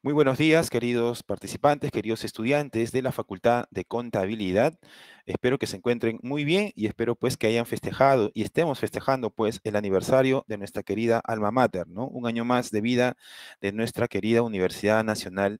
Muy buenos días, queridos participantes, queridos estudiantes de la Facultad de Contabilidad. Espero que se encuentren muy bien y espero pues que hayan festejado y estemos festejando pues el aniversario de nuestra querida alma mater, ¿no? Un año más de vida de nuestra querida Universidad Nacional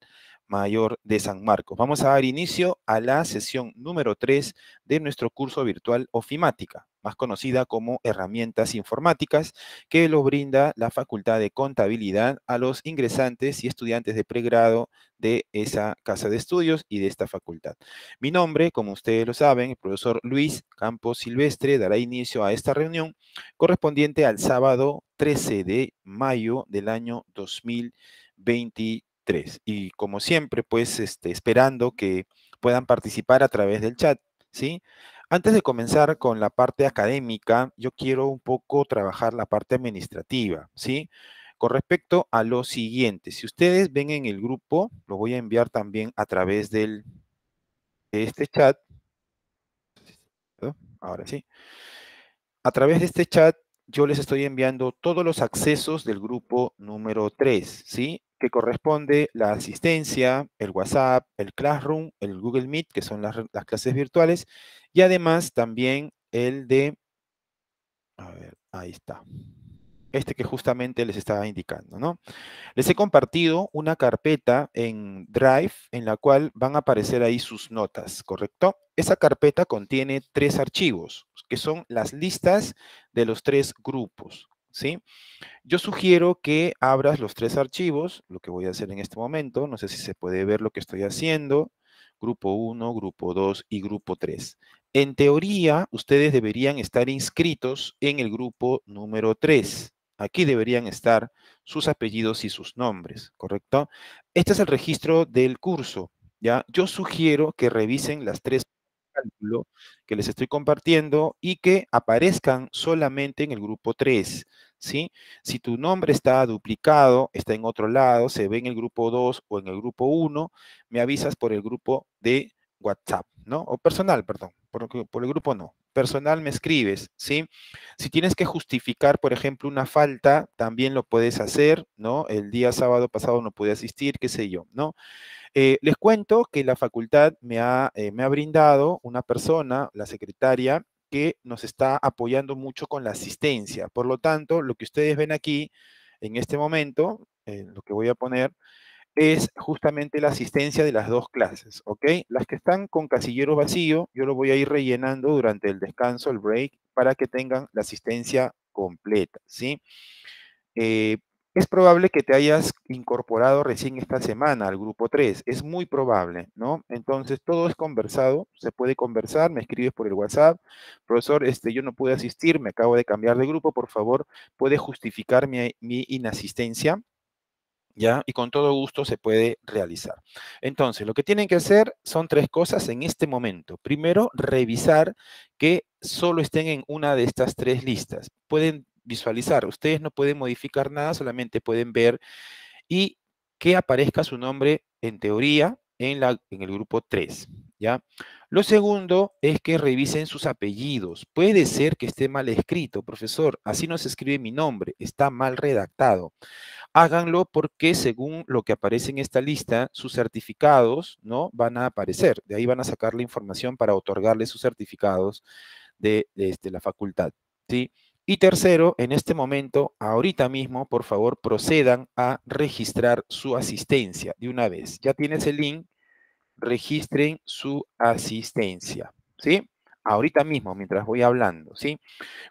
Mayor de San Marcos. Vamos a dar inicio a la sesión número 3 de nuestro curso virtual Ofimática, más conocida como herramientas informáticas, que lo brinda la Facultad de Contabilidad a los ingresantes y estudiantes de pregrado de esa casa de estudios y de esta facultad. Mi nombre, como ustedes lo saben, el profesor Luis Campos Silvestre dará inicio a esta reunión correspondiente al sábado 13 de mayo del año 2020. Y como siempre, pues este, esperando que puedan participar a través del chat, ¿sí? Antes de comenzar con la parte académica, yo quiero un poco trabajar la parte administrativa, ¿sí? Con respecto a lo siguiente, si ustedes ven en el grupo, lo voy a enviar también a través del, de este chat. Ahora sí. A través de este chat yo les estoy enviando todos los accesos del grupo número 3, ¿sí? que corresponde la asistencia, el WhatsApp, el Classroom, el Google Meet, que son las, clases virtuales, y además también el de, a ver, ahí está, este que justamente les estaba indicando, ¿no? Les he compartido una carpeta en Drive en la cual van a aparecer ahí sus notas, ¿correcto? Esa carpeta contiene tres archivos, que son las listas de los tres grupos. ¿sí? Yo sugiero que abras los tres archivos, lo que voy a hacer en este momento, no sé si se puede ver lo que estoy haciendo, grupo 1, grupo 2 y grupo 3. En teoría, ustedes deberían estar inscritos en el grupo número 3. Aquí deberían estar sus apellidos y sus nombres, ¿correcto? Este es el registro del curso, ¿ya? Yo sugiero que revisen las tres que les estoy compartiendo y que aparezcan solamente en el grupo 3. ¿sí? Si tu nombre está duplicado, está en otro lado, se ve en el grupo 2 o en el grupo 1, me avisas por el grupo de WhatsApp, ¿no? O personal, perdón, por, el grupo no, personal me escribes, ¿sí? Si tienes que justificar, por ejemplo, una falta, también lo puedes hacer, ¿no? El día sábado pasado no pude asistir, qué sé yo, ¿no? Eh, les cuento que la facultad me ha, eh, me ha brindado una persona, la secretaria, que nos está apoyando mucho con la asistencia. Por lo tanto, lo que ustedes ven aquí en este momento, eh, lo que voy a poner, es justamente la asistencia de las dos clases, ¿ok? Las que están con casillero vacío, yo lo voy a ir rellenando durante el descanso, el break, para que tengan la asistencia completa, ¿sí? Eh, es probable que te hayas incorporado recién esta semana al grupo 3, es muy probable, ¿no? Entonces, todo es conversado, se puede conversar, me escribes por el WhatsApp, profesor, este, yo no pude asistir, me acabo de cambiar de grupo, por favor, ¿puede justificar mi, mi inasistencia? ¿Ya? Y con todo gusto se puede realizar. Entonces, lo que tienen que hacer son tres cosas en este momento. Primero, revisar que solo estén en una de estas tres listas. Pueden visualizar. Ustedes no pueden modificar nada, solamente pueden ver y que aparezca su nombre en teoría en, la, en el grupo 3. ¿ya? Lo segundo es que revisen sus apellidos. Puede ser que esté mal escrito, profesor, así no se escribe mi nombre, está mal redactado. Háganlo porque según lo que aparece en esta lista, sus certificados ¿no? van a aparecer. De ahí van a sacar la información para otorgarle sus certificados de, este, la facultad. ¿sí? Y tercero, en este momento, ahorita mismo, por favor, procedan a registrar su asistencia de una vez. Ya tienes el link, registren su asistencia, ¿sí? Ahorita mismo, mientras voy hablando, ¿sí?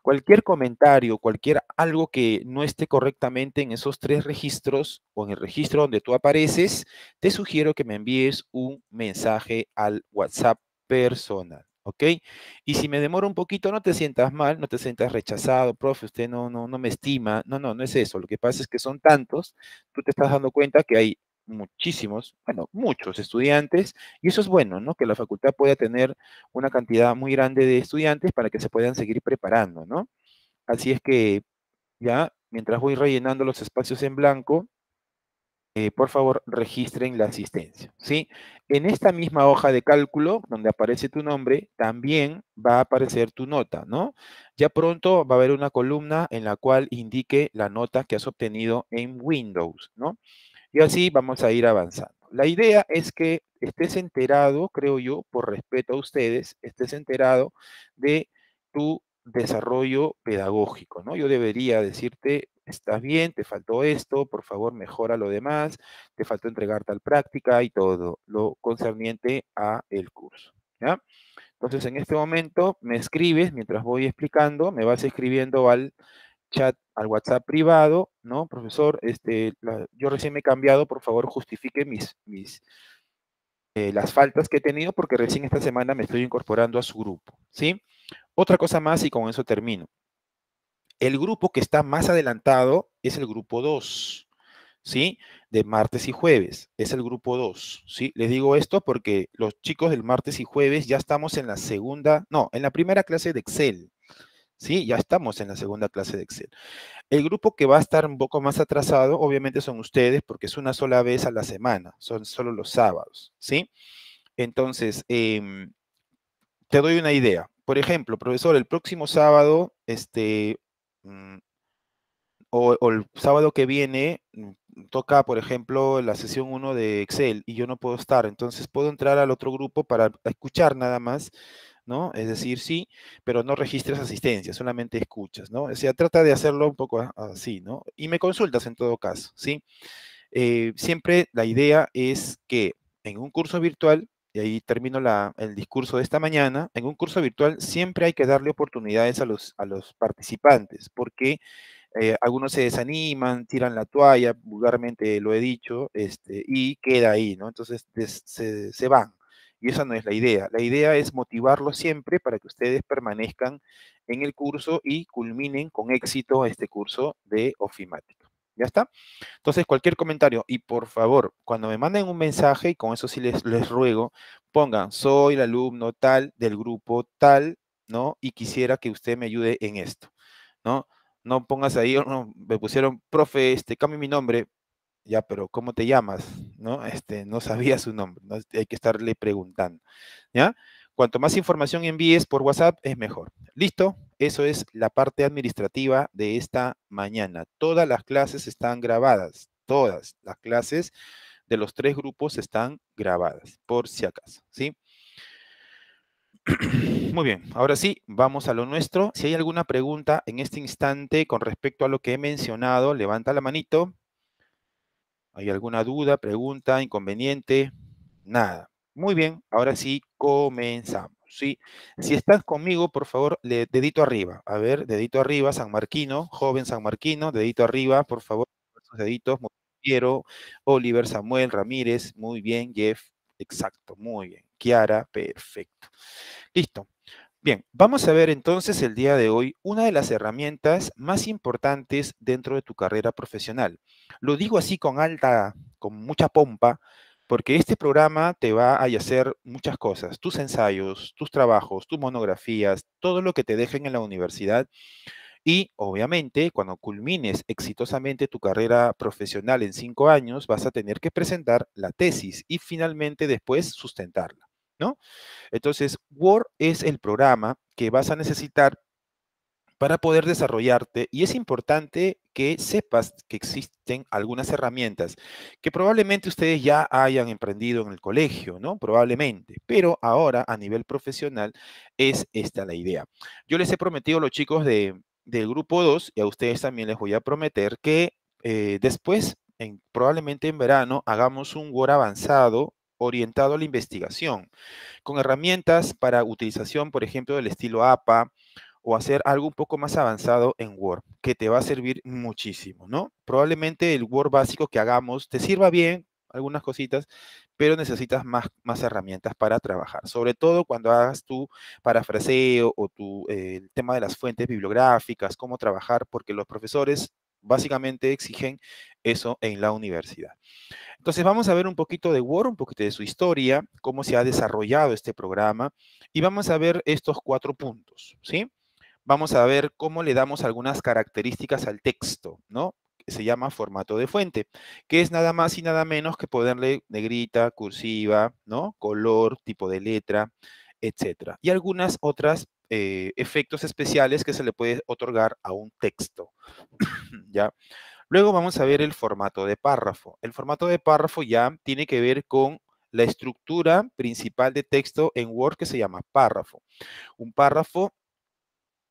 Cualquier comentario, cualquier algo que no esté correctamente en esos tres registros o en el registro donde tú apareces, te sugiero que me envíes un mensaje al WhatsApp personal. ¿ok? Y si me demoro un poquito, no te sientas mal, no te sientas rechazado, profe, usted no, no, no me estima. No, no, no es eso. Lo que pasa es que son tantos, tú te estás dando cuenta que hay muchísimos, bueno, muchos estudiantes, y eso es bueno, ¿no? Que la facultad pueda tener una cantidad muy grande de estudiantes para que se puedan seguir preparando, ¿no? Así es que ya, mientras voy rellenando los espacios en blanco, eh, por favor registren la asistencia. ¿sí? En esta misma hoja de cálculo, donde aparece tu nombre, también va a aparecer tu nota, ¿no? Ya pronto va a haber una columna en la cual indique la nota que has obtenido en Windows, ¿no? Y así vamos a ir avanzando. La idea es que estés enterado, creo yo, por respeto a ustedes, estés enterado de tu desarrollo pedagógico, ¿no? Yo debería decirte estás bien, te faltó esto, por favor mejora lo demás, te faltó entregar tal práctica y todo lo concerniente a el curso. Entonces en este momento me escribes mientras voy explicando, me vas escribiendo al chat, al WhatsApp privado, ¿no? Profesor, este, yo recién me he cambiado, por favor justifique mis, eh, las faltas que he tenido porque recién esta semana me estoy incorporando a su grupo, ¿sí? Otra cosa más y con eso termino. El grupo que está más adelantado es el grupo 2, ¿sí? De martes y jueves, es el grupo 2, ¿sí? Les digo esto porque los chicos del martes y jueves ya estamos en la segunda, no, en la primera clase de Excel, ¿sí? Ya estamos en la segunda clase de Excel. El grupo que va a estar un poco más atrasado, obviamente, son ustedes, porque es una sola vez a la semana, son solo los sábados, ¿sí? Entonces, em, te doy una idea. Por ejemplo, profesor, el próximo sábado, este, Mm, o, el sábado que viene mm, toca, por ejemplo, la sesión 1 de Excel y yo no puedo estar, entonces puedo entrar al otro grupo para escuchar nada más, ¿no? Es decir, sí, pero no registras asistencia, solamente escuchas, ¿no? O sea, trata de hacerlo un poco así, ¿no? Y me consultas en todo caso, ¿sí? Eh, siempre la idea es que en un curso virtual y ahí termino el discurso de esta mañana, en un curso virtual siempre hay que darle oportunidades a los, participantes, porque eh, algunos se desaniman, tiran la toalla, vulgarmente lo he dicho, este, y queda ahí, ¿no? Entonces se, se van. Y esa no es la idea. La idea es motivarlos siempre para que ustedes permanezcan en el curso y culminen con éxito este curso de Ofimático. ¿Ya está? Entonces, cualquier comentario y por favor, cuando me manden un mensaje, y con eso sí les, les ruego, pongan, soy el alumno tal del grupo tal, ¿no? Y quisiera que usted me ayude en esto, ¿no? No pongas ahí, oh, no, me pusieron, profe, este, cambie mi nombre, ya, pero ¿cómo te llamas? ¿No? Este, no sabía su nombre, hay que estarle preguntando, ¿ya? Cuanto más información envíes por WhatsApp, es mejor. ¿Listo? Eso es la parte administrativa de esta mañana. Todas las clases están grabadas, todas las clases de los tres grupos están grabadas, por si acaso, ¿sí? Muy bien, ahora sí, vamos a lo nuestro. Si hay alguna pregunta en este instante con respecto a lo que he mencionado, levanta la manito. ¿Hay alguna duda, pregunta, inconveniente? Nada. Muy bien, ahora sí, comenzamos. Sí, si estás conmigo, por favor, le, dedito arriba. A ver, dedito arriba, San Marquino, joven San Marquino, dedito arriba, por favor, deditos. Quiero, Oliver, Samuel, Ramírez, muy bien, Jeff, exacto, muy bien. Kiara, perfecto. Listo. Bien, vamos a ver entonces el día de hoy una de las herramientas más importantes dentro de tu carrera profesional. Lo digo así con alta, con mucha pompa, porque este programa te va a hacer muchas cosas, tus ensayos, tus trabajos, tus monografías, todo lo que te dejen en la universidad. Y obviamente, cuando culmines exitosamente tu carrera profesional en cinco años, vas a tener que presentar la tesis y finalmente después sustentarla, ¿no? Entonces, Word es el programa que vas a necesitar para poder desarrollarte y es importante que sepas que existen algunas herramientas que probablemente ustedes ya hayan emprendido en el colegio, ¿no? Probablemente, pero ahora a nivel profesional es esta la idea. Yo les he prometido a los chicos del grupo 2 y a ustedes también les voy a prometer que eh, después, probablemente en verano, hagamos un Word avanzado orientado a la investigación, con herramientas para utilización, por ejemplo, del estilo APA, o hacer algo un poco más avanzado en Word, que te va a servir muchísimo, ¿no? Probablemente el Word básico que hagamos te sirva bien, algunas cositas, pero necesitas más, más herramientas para trabajar, sobre todo cuando hagas tu parafraseo o tu eh, el tema de las fuentes bibliográficas, cómo trabajar, porque los profesores básicamente exigen eso en la universidad. Entonces vamos a ver un poquito de Word, un poquito de su historia, cómo se ha desarrollado este programa y vamos a ver estos cuatro puntos, ¿sí? vamos a ver cómo le damos algunas características al texto, ¿no? se llama formato de fuente, que es nada más y nada menos que ponerle negrita, cursiva, ¿no? Color, tipo de letra, etcétera. Y algunas otras eh, efectos especiales que se le puede otorgar a un texto, ¿ya? Luego vamos a ver el formato de párrafo. El formato de párrafo ya tiene que ver con la estructura principal de texto en Word que se llama párrafo. Un párrafo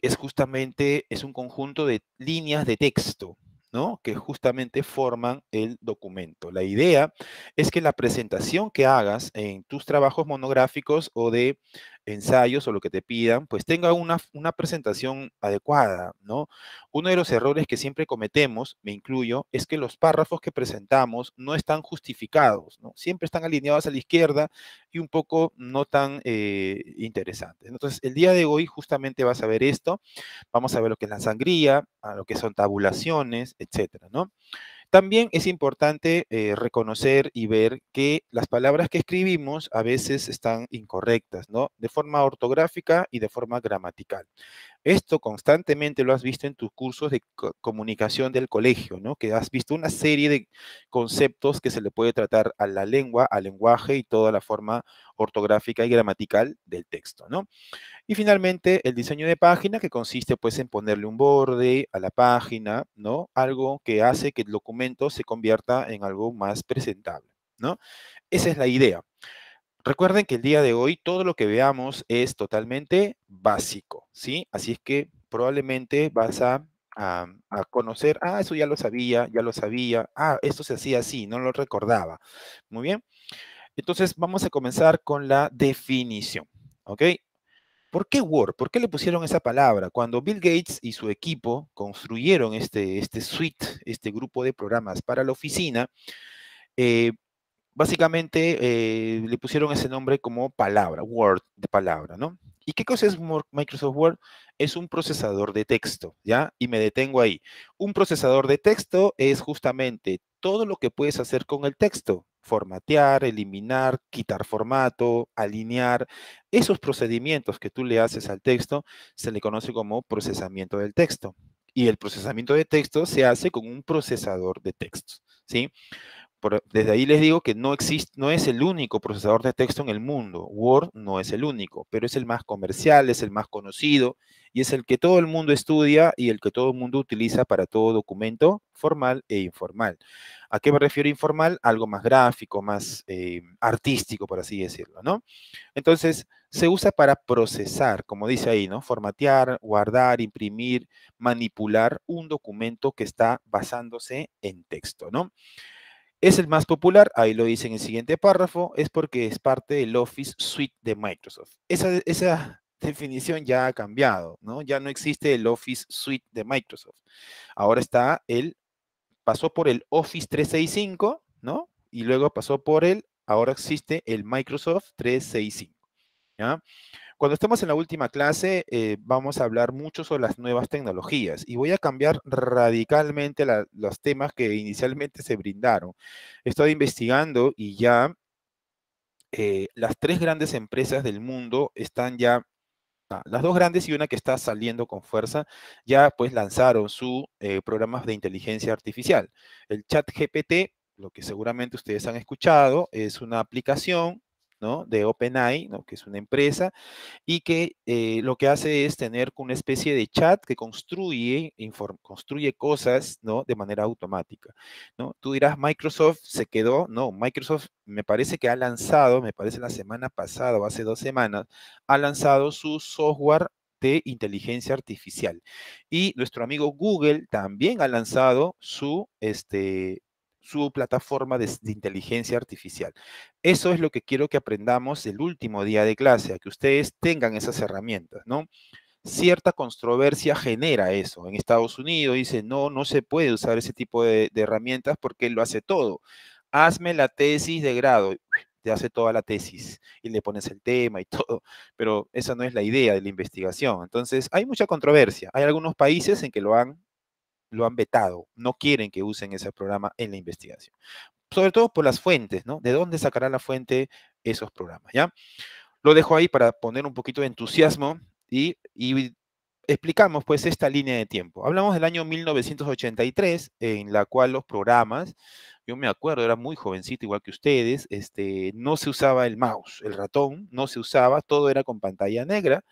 es justamente, es un conjunto de líneas de texto, ¿no? Que justamente forman el documento. La idea es que la presentación que hagas en tus trabajos monográficos o de ensayos o lo que te pidan, pues tenga una, una presentación adecuada, ¿no? Uno de los errores que siempre cometemos, me incluyo, es que los párrafos que presentamos no están justificados, ¿no? Siempre están alineados a la izquierda y un poco no tan eh, interesantes. Entonces, el día de hoy justamente vas a ver esto, vamos a ver lo que es la sangría, a lo que son tabulaciones, etcétera, ¿no? También es importante eh, reconocer y ver que las palabras que escribimos a veces están incorrectas, ¿no? De forma ortográfica y de forma gramatical. Esto constantemente lo has visto en tus cursos de comunicación del colegio, ¿no? Que has visto una serie de conceptos que se le puede tratar a la lengua, al lenguaje y toda la forma ortográfica y gramatical del texto, ¿no? Y finalmente, el diseño de página, que consiste pues en ponerle un borde a la página, ¿no? Algo que hace que el documento se convierta en algo más presentable, ¿no? Esa es la idea. Recuerden que el día de hoy todo lo que veamos es totalmente básico, ¿sí? Así es que probablemente vas a, conocer, ah, eso ya lo sabía, ya lo sabía, ah, esto se hacía así, no lo recordaba. Muy bien. Entonces vamos a comenzar con la definición, ¿ok? ¿Por qué Word? ¿Por qué le pusieron esa palabra? Cuando Bill Gates y su equipo construyeron este, este suite, este grupo de programas para la oficina, eh, básicamente eh, le pusieron ese nombre como palabra, Word de palabra, ¿no? ¿Y qué cosa es Microsoft Word? Es un procesador de texto, ¿ya? Y me detengo ahí. Un procesador de texto es justamente todo lo que puedes hacer con el texto. Formatear, eliminar, quitar formato, alinear. Esos procedimientos que tú le haces al texto se le conoce como procesamiento del texto. Y el procesamiento de texto se hace con un procesador de textos, ¿sí? desde ahí les digo que no, existe, no es el único procesador de texto en el mundo. Word no es el único, pero es el más comercial, es el más conocido y es el que todo el mundo estudia y el que todo el mundo utiliza para todo documento formal e informal. ¿A qué me refiero informal? Algo más gráfico, más eh, artístico, por así decirlo, ¿no? Entonces, se usa para procesar, como dice ahí, ¿no? Formatear, guardar, imprimir, manipular un documento que está basándose en texto, ¿no? Es el más popular, ahí lo dice en el siguiente párrafo, es porque es parte del Office Suite de Microsoft. Esa, esa definición ya ha cambiado, ¿no? Ya no existe el Office Suite de Microsoft. Ahora está el, pasó por el Office 365, ¿no? Y luego pasó por el, ahora existe el Microsoft 365, ¿ya? Cuando estemos en la última clase, eh, vamos a hablar mucho sobre las nuevas tecnologías y voy a cambiar radicalmente los temas que inicialmente se brindaron. He estado investigando y ya eh, las tres grandes empresas del mundo están ya ah, las dos grandes y una que está saliendo con fuerza, ya pues lanzaron sus eh, programas de inteligencia artificial. El chat GPT, lo que seguramente ustedes han escuchado, es una aplicación ¿no? de OpenAI, ¿no? que es una empresa, y que eh, lo que hace es tener una especie de chat que construye, construye cosas ¿no? de manera automática. ¿no? Tú dirás, Microsoft se quedó, no, Microsoft me parece que ha lanzado, me parece la semana pasada o hace dos semanas, ha lanzado su software de inteligencia artificial. Y nuestro amigo Google también ha lanzado su este, su plataforma de, inteligencia artificial. Eso es lo que quiero que aprendamos el último día de clase, a que ustedes tengan esas herramientas, ¿no? Cierta controversia genera eso. En Estados Unidos dice, no, no se puede usar ese tipo de, de herramientas porque lo hace todo. Hazme la tesis de grado te hace toda la tesis y le pones el tema y todo, pero esa no es la idea de la investigación. Entonces, hay mucha controversia. Hay algunos países en que lo han lo han vetado, no quieren que usen ese programa en la investigación. Sobre todo por las fuentes, ¿no? ¿De dónde sacará la fuente esos programas, ya? Lo dejo ahí para poner un poquito de entusiasmo y, y explicamos pues esta línea de tiempo. Hablamos del año 1983 en la cual los programas yo me acuerdo, era muy jovencito, igual que ustedes, este, no se usaba el mouse, el ratón, no se usaba, todo era con pantalla negra.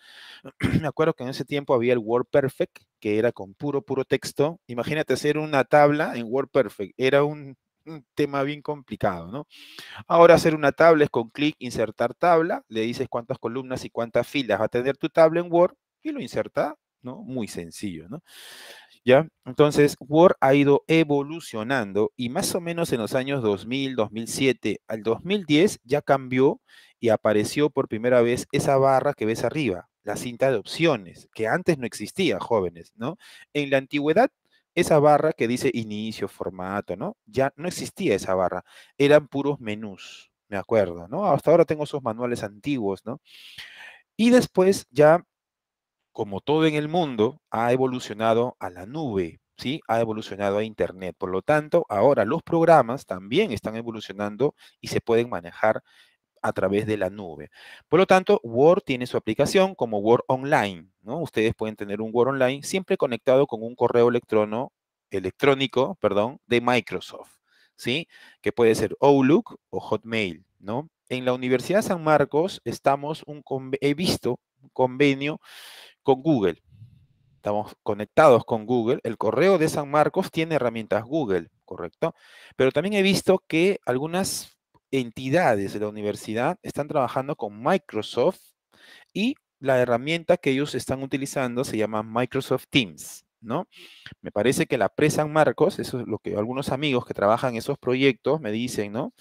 me acuerdo que en ese tiempo había el Word Perfect, que era con puro, puro texto. Imagínate hacer una tabla en Word Perfect, era un, un tema bien complicado, ¿no? Ahora hacer una tabla es con clic, insertar tabla, le dices cuántas columnas y cuántas filas va a tener tu tabla en Word y lo inserta, ¿no? Muy sencillo, ¿no? ¿ya? Entonces, Word ha ido evolucionando y más o menos en los años 2000, 2007 al 2010 ya cambió y apareció por primera vez esa barra que ves arriba, la cinta de opciones, que antes no existía, jóvenes, ¿no? En la antigüedad, esa barra que dice inicio, formato, ¿no? Ya no existía esa barra, eran puros menús, me acuerdo, ¿no? Hasta ahora tengo esos manuales antiguos, ¿no? Y después ya como todo en el mundo, ha evolucionado a la nube, ¿sí? Ha evolucionado a Internet. Por lo tanto, ahora los programas también están evolucionando y se pueden manejar a través de la nube. Por lo tanto, Word tiene su aplicación como Word Online, ¿no? Ustedes pueden tener un Word Online siempre conectado con un correo electrónico, perdón, de Microsoft, ¿sí? Que puede ser Outlook o Hotmail, ¿no? En la Universidad de San Marcos estamos un he visto un convenio con Google. Estamos conectados con Google. El correo de San Marcos tiene herramientas Google, ¿correcto? Pero también he visto que algunas entidades de la universidad están trabajando con Microsoft y la herramienta que ellos están utilizando se llama Microsoft Teams, ¿no? Me parece que la pre San Marcos, eso es lo que algunos amigos que trabajan en esos proyectos me dicen, ¿no?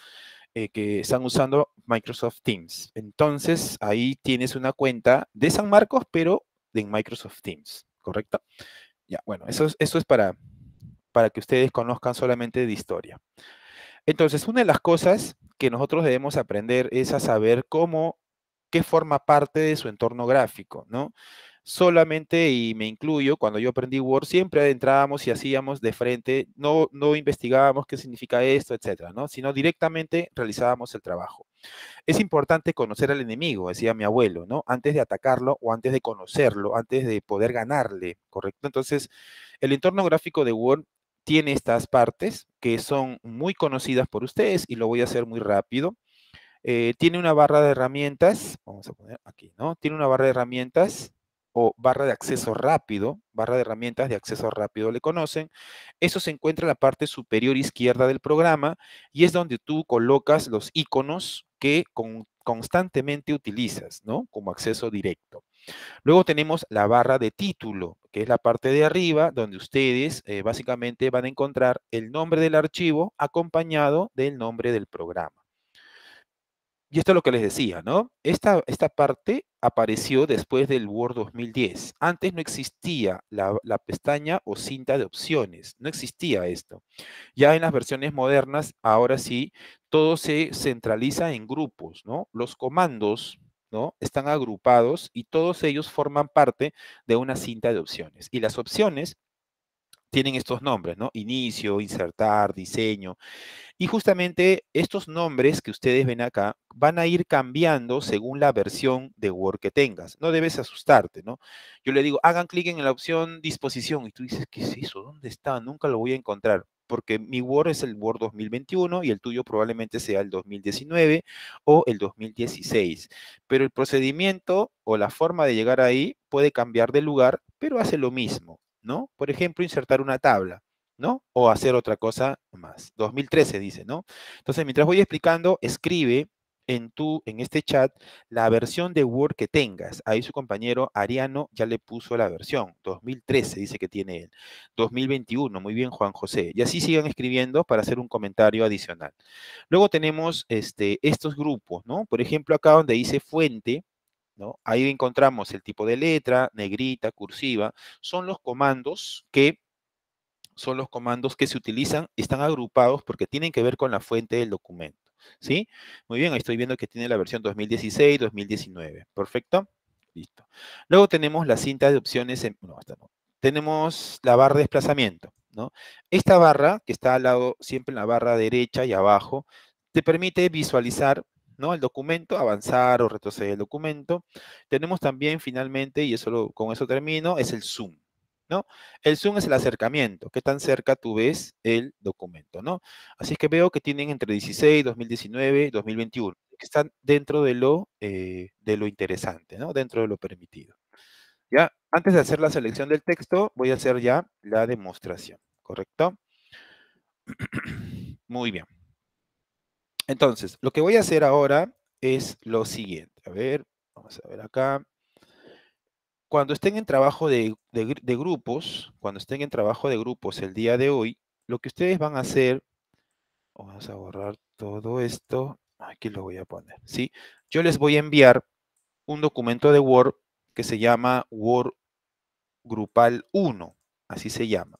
Eh, que están usando Microsoft Teams. Entonces, ahí tienes una cuenta de San Marcos, pero de Microsoft Teams, ¿correcto? Ya, bueno, eso es, eso es para, para que ustedes conozcan solamente de historia. Entonces, una de las cosas que nosotros debemos aprender es a saber cómo, qué forma parte de su entorno gráfico, ¿no? solamente, y me incluyo, cuando yo aprendí Word, siempre adentrábamos y hacíamos de frente, no, no investigábamos qué significa esto, etcétera, ¿no? Sino directamente realizábamos el trabajo. Es importante conocer al enemigo, decía mi abuelo, ¿no? Antes de atacarlo o antes de conocerlo, antes de poder ganarle, ¿correcto? Entonces, el entorno gráfico de Word tiene estas partes que son muy conocidas por ustedes y lo voy a hacer muy rápido. Eh, tiene una barra de herramientas, vamos a poner aquí, ¿no? Tiene una barra de herramientas o barra de acceso rápido, barra de herramientas de acceso rápido le conocen. Eso se encuentra en la parte superior izquierda del programa y es donde tú colocas los iconos que constantemente utilizas, ¿no? Como acceso directo. Luego tenemos la barra de título, que es la parte de arriba donde ustedes eh, básicamente van a encontrar el nombre del archivo acompañado del nombre del programa. Y esto es lo que les decía, ¿no? Esta, esta parte apareció después del Word 2010. Antes no existía la, la, pestaña o cinta de opciones, no existía esto. Ya en las versiones modernas, ahora sí, todo se centraliza en grupos, ¿no? Los comandos, ¿no? Están agrupados y todos ellos forman parte de una cinta de opciones. Y las opciones tienen estos nombres, ¿no? Inicio, insertar, diseño. Y justamente estos nombres que ustedes ven acá van a ir cambiando según la versión de Word que tengas. No debes asustarte, ¿no? Yo le digo, hagan clic en la opción disposición y tú dices, ¿qué es eso? ¿Dónde está? Nunca lo voy a encontrar. Porque mi Word es el Word 2021 y el tuyo probablemente sea el 2019 o el 2016. Pero el procedimiento o la forma de llegar ahí puede cambiar de lugar, pero hace lo mismo. ¿no? Por ejemplo, insertar una tabla, ¿no? O hacer otra cosa más. 2013 dice, ¿no? Entonces, mientras voy explicando, escribe en tu, en este chat, la versión de Word que tengas. Ahí su compañero Ariano ya le puso la versión. 2013 dice que tiene él. 2021, muy bien, Juan José. Y así sigan escribiendo para hacer un comentario adicional. Luego tenemos este, estos grupos, ¿no? Por ejemplo, acá donde dice fuente, Ahí encontramos el tipo de letra, negrita, cursiva, son los comandos que son los comandos que se utilizan, están agrupados porque tienen que ver con la fuente del documento, ¿sí? Muy bien, ahí estoy viendo que tiene la versión 2016, 2019, ¿perfecto? Listo. Luego tenemos la cinta de opciones, en, Tenemos la barra de desplazamiento, ¿no? Esta barra, que está al lado, siempre en la barra derecha y abajo, te permite visualizar ¿no? El documento, avanzar o retroceder el documento. Tenemos también finalmente, y eso con eso termino, es el zoom. ¿no? El zoom es el acercamiento, qué tan cerca tú ves el documento, ¿no? Así que veo que tienen entre 16, 2019, 2021, que están dentro de lo, eh, de lo interesante, ¿no? Dentro de lo permitido. ¿Ya? Antes de hacer la selección del texto, voy a hacer ya la demostración, ¿correcto? Muy bien. Entonces, lo que voy a hacer ahora es lo siguiente. A ver, vamos a ver acá. Cuando estén en trabajo de, grupos, cuando estén en trabajo de grupos el día de hoy, lo que ustedes van a hacer, vamos a borrar todo esto, aquí lo voy a poner, ¿sí? Yo les voy a enviar un documento de Word que se llama Word Grupal 1, así se llama.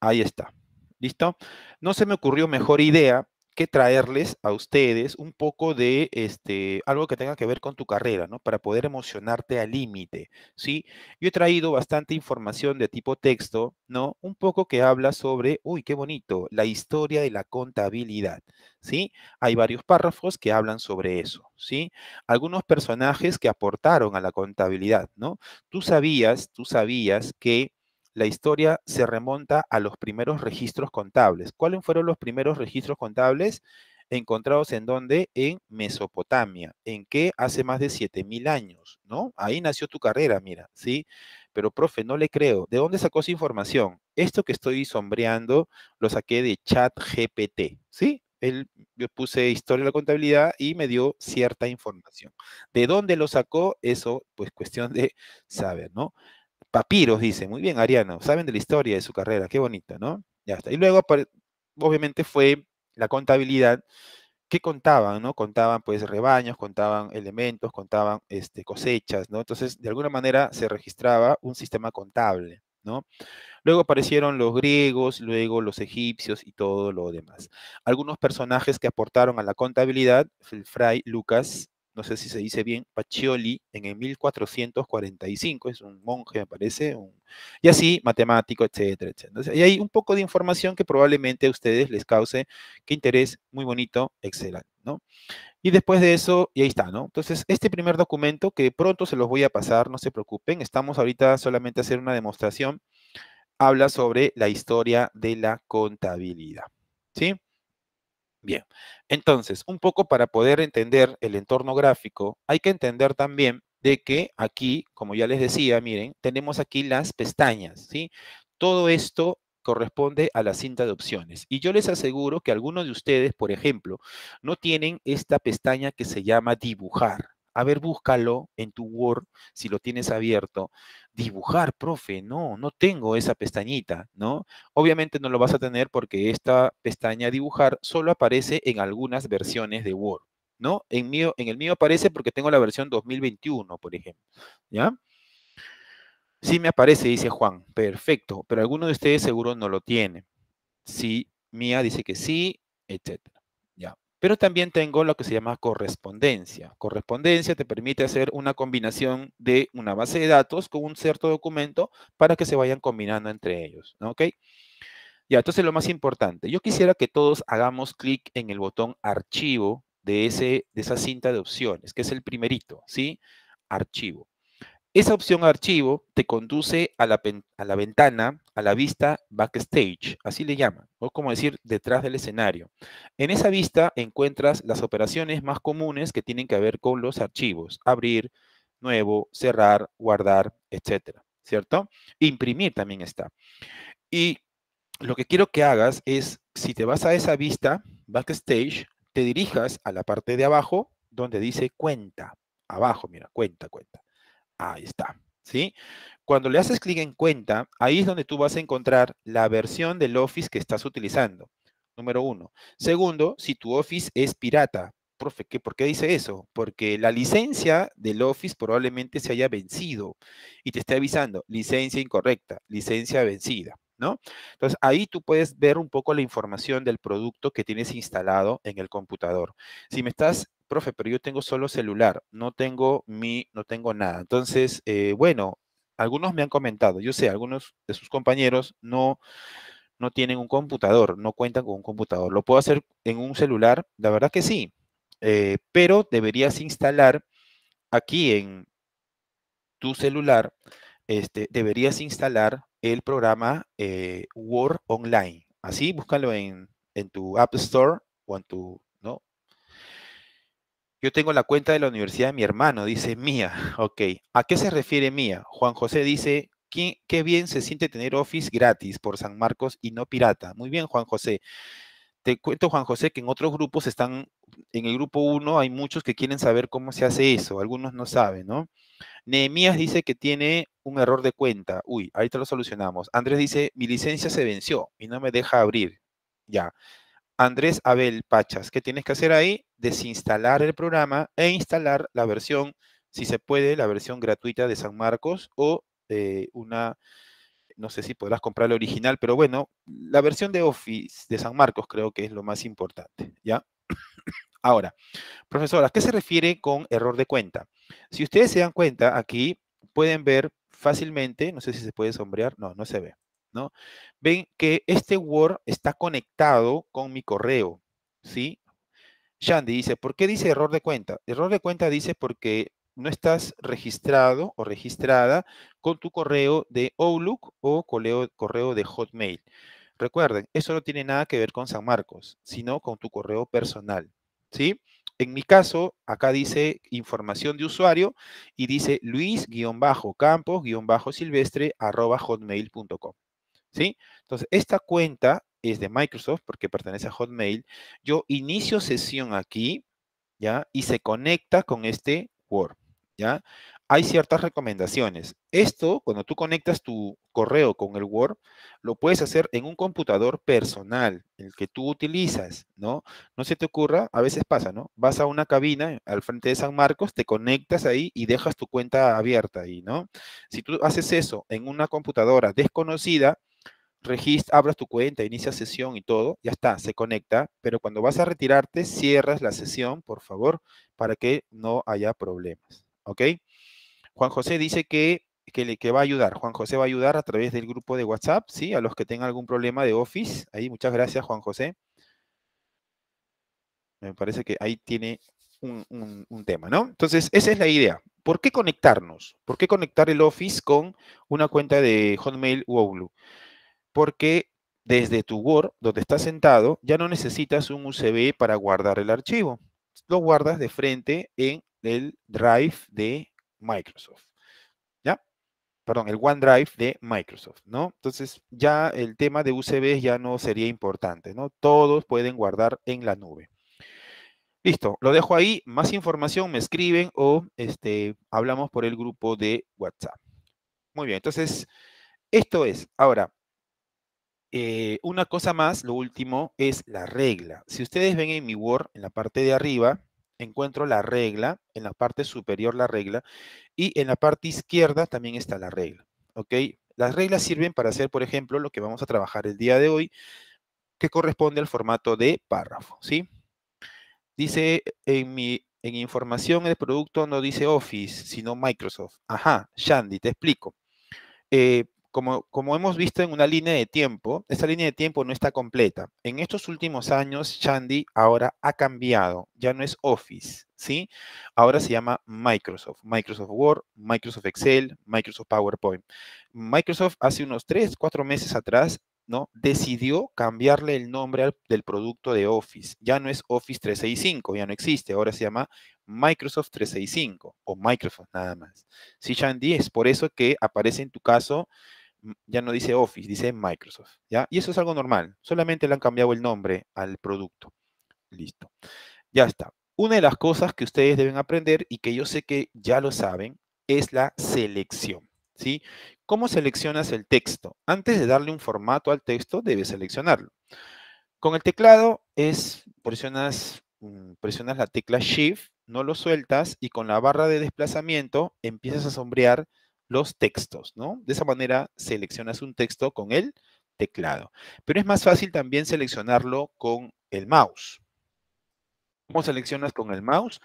Ahí está. ¿Listo? No se me ocurrió mejor idea que traerles a ustedes un poco de este, algo que tenga que ver con tu carrera, ¿no? Para poder emocionarte al límite, ¿sí? Yo he traído bastante información de tipo texto, ¿no? Un poco que habla sobre, uy, qué bonito, la historia de la contabilidad, ¿sí? Hay varios párrafos que hablan sobre eso, ¿sí? Algunos personajes que aportaron a la contabilidad, ¿no? Tú sabías, tú sabías que la historia se remonta a los primeros registros contables. ¿Cuáles fueron los primeros registros contables? encontrados en dónde? En Mesopotamia, en qué? hace más de 7000 años, ¿no? Ahí nació tu carrera, mira, ¿sí? Pero profe, no le creo. ¿De dónde sacó esa información? Esto que estoy sombreando lo saqué de ChatGPT, ¿sí? Él, yo puse historia de la contabilidad y me dio cierta información. ¿De dónde lo sacó? Eso, pues cuestión de saber, ¿no? Papiros dice, muy bien, Ariano, saben de la historia de su carrera, qué bonita, ¿no? Ya está. Y luego, obviamente, fue la contabilidad. que contaban, no? Contaban, pues, rebaños, contaban elementos, contaban este, cosechas, ¿no? Entonces, de alguna manera se registraba un sistema contable, ¿no? Luego aparecieron los griegos, luego los egipcios y todo lo demás. Algunos personajes que aportaron a la contabilidad, el fray Lucas, no sé si se dice bien, Pacioli en el 1445, es un monje, me parece, un, y así, matemático, etcétera, etcétera. Y hay un poco de información que probablemente a ustedes les cause qué interés, muy bonito, excelente, ¿no? Y después de eso, y ahí está, ¿no? Entonces, este primer documento, que pronto se los voy a pasar, no se preocupen, estamos ahorita solamente a hacer una demostración, habla sobre la historia de la contabilidad, ¿sí? Bien, entonces, un poco para poder entender el entorno gráfico, hay que entender también de que aquí, como ya les decía, miren, tenemos aquí las pestañas, ¿sí? Todo esto corresponde a la cinta de opciones. Y yo les aseguro que algunos de ustedes, por ejemplo, no tienen esta pestaña que se llama dibujar a ver, búscalo en tu Word, si lo tienes abierto. Dibujar, profe, no, no tengo esa pestañita, ¿no? Obviamente no lo vas a tener porque esta pestaña dibujar solo aparece en algunas versiones de Word, ¿no? En, mío, en el mío aparece porque tengo la versión 2021, por ejemplo, ¿ya? Sí me aparece, dice Juan, perfecto, pero alguno de ustedes seguro no lo tiene. Sí, Mía dice que sí, etcétera. Pero también tengo lo que se llama correspondencia. Correspondencia te permite hacer una combinación de una base de datos con un cierto documento para que se vayan combinando entre ellos. Ya, entonces lo más importante. Yo quisiera que todos hagamos clic en el botón archivo de, ese, de esa cinta de opciones, que es el primerito, ¿sí? Archivo. Esa opción archivo te conduce a la, a la ventana, a la vista backstage, así le llaman, o como decir detrás del escenario. En esa vista encuentras las operaciones más comunes que tienen que ver con los archivos, abrir, nuevo, cerrar, guardar, etc. ¿cierto? Imprimir también está. Y lo que quiero que hagas es, si te vas a esa vista backstage, te dirijas a la parte de abajo donde dice cuenta. Abajo, mira, cuenta, cuenta. Ahí está. ¿Sí? Cuando le haces clic en cuenta, ahí es donde tú vas a encontrar la versión del Office que estás utilizando. Número uno. Segundo, si tu Office es pirata. Profe, ¿qué, ¿por qué dice eso? Porque la licencia del Office probablemente se haya vencido y te está avisando licencia incorrecta, licencia vencida, ¿no? Entonces ahí tú puedes ver un poco la información del producto que tienes instalado en el computador. Si me estás profe, pero yo tengo solo celular, no tengo mi, no tengo nada. Entonces, eh, bueno, algunos me han comentado, yo sé, algunos de sus compañeros no, no tienen un computador, no cuentan con un computador. ¿Lo puedo hacer en un celular? La verdad que sí, eh, pero deberías instalar aquí en tu celular, este, deberías instalar el programa eh, Word Online. Así, búscalo en, en tu App Store o en tu yo tengo la cuenta de la universidad de mi hermano, dice mía. Ok, ¿a qué se refiere mía? Juan José dice, qué, bien se siente tener Office gratis por San Marcos y no pirata. Muy bien, Juan José. Te cuento, Juan José, que en otros grupos están, en el grupo 1 hay muchos que quieren saber cómo se hace eso, algunos no saben, ¿no? Nehemías dice que tiene un error de cuenta. Uy, ahí te lo solucionamos. Andrés dice, mi licencia se venció y no me deja abrir. Ya. Andrés Abel Pachas. ¿Qué tienes que hacer ahí? Desinstalar el programa e instalar la versión, si se puede, la versión gratuita de San Marcos o eh, una, no sé si podrás comprar la original, pero bueno, la versión de Office de San Marcos creo que es lo más importante, ¿ya? Ahora, profesora, ¿qué se refiere con error de cuenta? Si ustedes se dan cuenta, aquí pueden ver fácilmente, no sé si se puede sombrear, no, no se ve. Ven que este Word está conectado con mi correo, ¿sí? Shandy dice, ¿por qué dice error de cuenta? Error de cuenta dice porque no estás registrado o registrada con tu correo de Outlook o correo, de Hotmail. Recuerden, eso no tiene nada que ver con San Marcos, sino con tu correo personal, ¿sí? En mi caso, acá dice información de usuario y dice luis-campos-silvestre hotmail.com. ¿sí? Entonces, esta cuenta es de Microsoft porque pertenece a Hotmail. Yo inicio sesión aquí, ¿ya? Y se conecta con este Word, ¿ya? Hay ciertas recomendaciones. Esto, cuando tú conectas tu correo con el Word, lo puedes hacer en un computador personal, el que tú utilizas, ¿no? No se te ocurra, a veces pasa, ¿no? Vas a una cabina al frente de San Marcos, te conectas ahí y dejas tu cuenta abierta ahí, ¿no? Si tú haces eso en una computadora desconocida, registra, abras tu cuenta, inicia sesión y todo, ya está, se conecta, pero cuando vas a retirarte, cierras la sesión, por favor, para que no haya problemas. ¿Ok? Juan José dice que, va a ayudar. Juan José va a ayudar a través del grupo de WhatsApp, ¿sí? A los que tengan algún problema de Office. Ahí, muchas gracias, Juan José. Me parece que ahí tiene un, tema, ¿no? Entonces, esa es la idea. ¿Por qué conectarnos? ¿Por qué conectar el Office con una cuenta de Hotmail u Outlook? porque desde tu Word, donde estás sentado, ya no necesitas un USB para guardar el archivo. Lo guardas de frente en el Drive de Microsoft. ¿Ya? Perdón, el OneDrive de Microsoft, ¿no? Entonces, ya el tema de USB ya no sería importante, ¿no? Todos pueden guardar en la nube. Listo, lo dejo ahí. Más información me escriben o este, hablamos por el grupo de WhatsApp. Muy bien, entonces, esto es. Ahora, eh, una cosa más, lo último, es la regla. Si ustedes ven en mi Word, en la parte de arriba, encuentro la regla, en la parte superior la regla, y en la parte izquierda también está la regla. ¿Ok? Las reglas sirven para hacer, por ejemplo, lo que vamos a trabajar el día de hoy, que corresponde al formato de párrafo, ¿sí? Dice en mi en información el producto no dice Office, sino Microsoft. Ajá, Shandy, te explico. Eh, como, hemos visto en una línea de tiempo, esa línea de tiempo no está completa. En estos últimos años, Shandy ahora ha cambiado, ya no es Office, ¿sí? Ahora se llama Microsoft, Microsoft Word, Microsoft Excel, Microsoft PowerPoint. Microsoft hace unos 3, 4 meses atrás ¿no? Decidió cambiarle el nombre del producto de Office. Ya no es Office 365, ya no existe, ahora se llama Microsoft 365 o Microsoft nada más. Sí, Shandy, es por eso que aparece en tu caso ya no dice Office, dice Microsoft, ¿ya? Y eso es algo normal, solamente le han cambiado el nombre al producto. Listo. Ya está. Una de las cosas que ustedes deben aprender y que yo sé que ya lo saben es la selección, ¿sí? ¿Cómo seleccionas el texto? Antes de darle un formato al texto, debes seleccionarlo. Con el teclado es presionas mm, presionas la tecla Shift, no lo sueltas y con la barra de desplazamiento empiezas a sombrear los textos, ¿no? De esa manera seleccionas un texto con el teclado. Pero es más fácil también seleccionarlo con el mouse. ¿Cómo seleccionas con el mouse?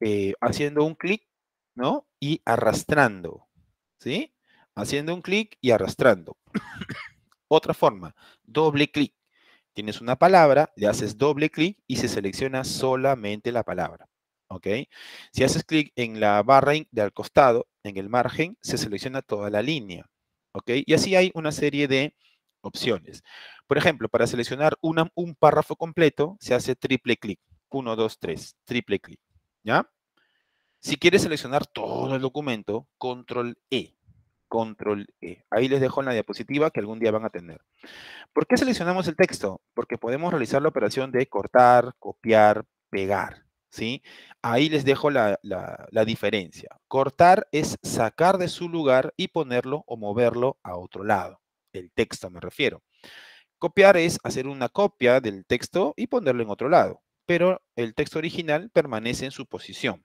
Eh, haciendo un clic, ¿no? Y arrastrando, ¿sí? Haciendo un clic y arrastrando. Otra forma, doble clic. Tienes una palabra, le haces doble clic y se selecciona solamente la palabra. ¿ok? Si haces clic en la barra de al costado, en el margen, se selecciona toda la línea, ¿ok? Y así hay una serie de opciones. Por ejemplo, para seleccionar un párrafo completo, se hace triple clic. Uno, dos, tres. triple clic, ¿ya? Si quieres seleccionar todo el documento, control E, control E. Ahí les dejo en la diapositiva que algún día van a tener. ¿Por qué seleccionamos el texto? Porque podemos realizar la operación de cortar, copiar, pegar. ¿sí? Ahí les dejo la, diferencia. Cortar es sacar de su lugar y ponerlo o moverlo a otro lado. El texto me refiero. Copiar es hacer una copia del texto y ponerlo en otro lado, pero el texto original permanece en su posición,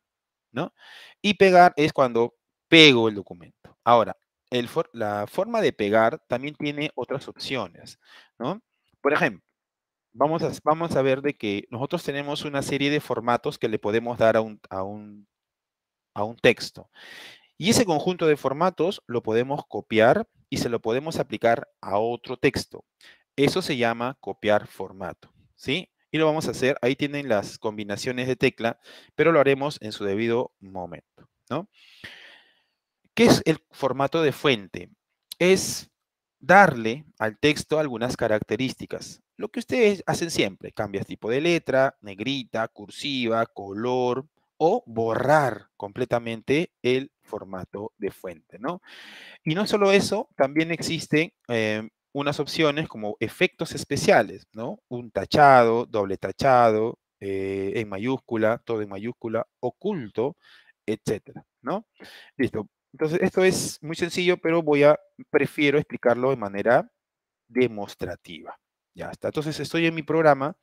¿no? Y pegar es cuando pego el documento. Ahora, el la forma de pegar también tiene otras opciones, ¿no? Por ejemplo, vamos a, ver de que nosotros tenemos una serie de formatos que le podemos dar a un, a un texto. Y ese conjunto de formatos lo podemos copiar y se lo podemos aplicar a otro texto. Eso se llama copiar formato, ¿sí? Y lo vamos a hacer, ahí tienen las combinaciones de tecla, pero lo haremos en su debido momento, ¿no? ¿Qué es el formato de fuente? Es darle al texto algunas características. Lo que ustedes hacen siempre, cambias tipo de letra, negrita, cursiva, color o borrar completamente el formato de fuente, ¿no? Y no solo eso, también existen eh, unas opciones como efectos especiales, ¿no? Un tachado, doble tachado, eh, en mayúscula, todo en mayúscula, oculto, etcétera, ¿no? Listo. Entonces, esto es muy sencillo, pero voy a, prefiero explicarlo de manera demostrativa. Ya está. Entonces estoy en mi programa,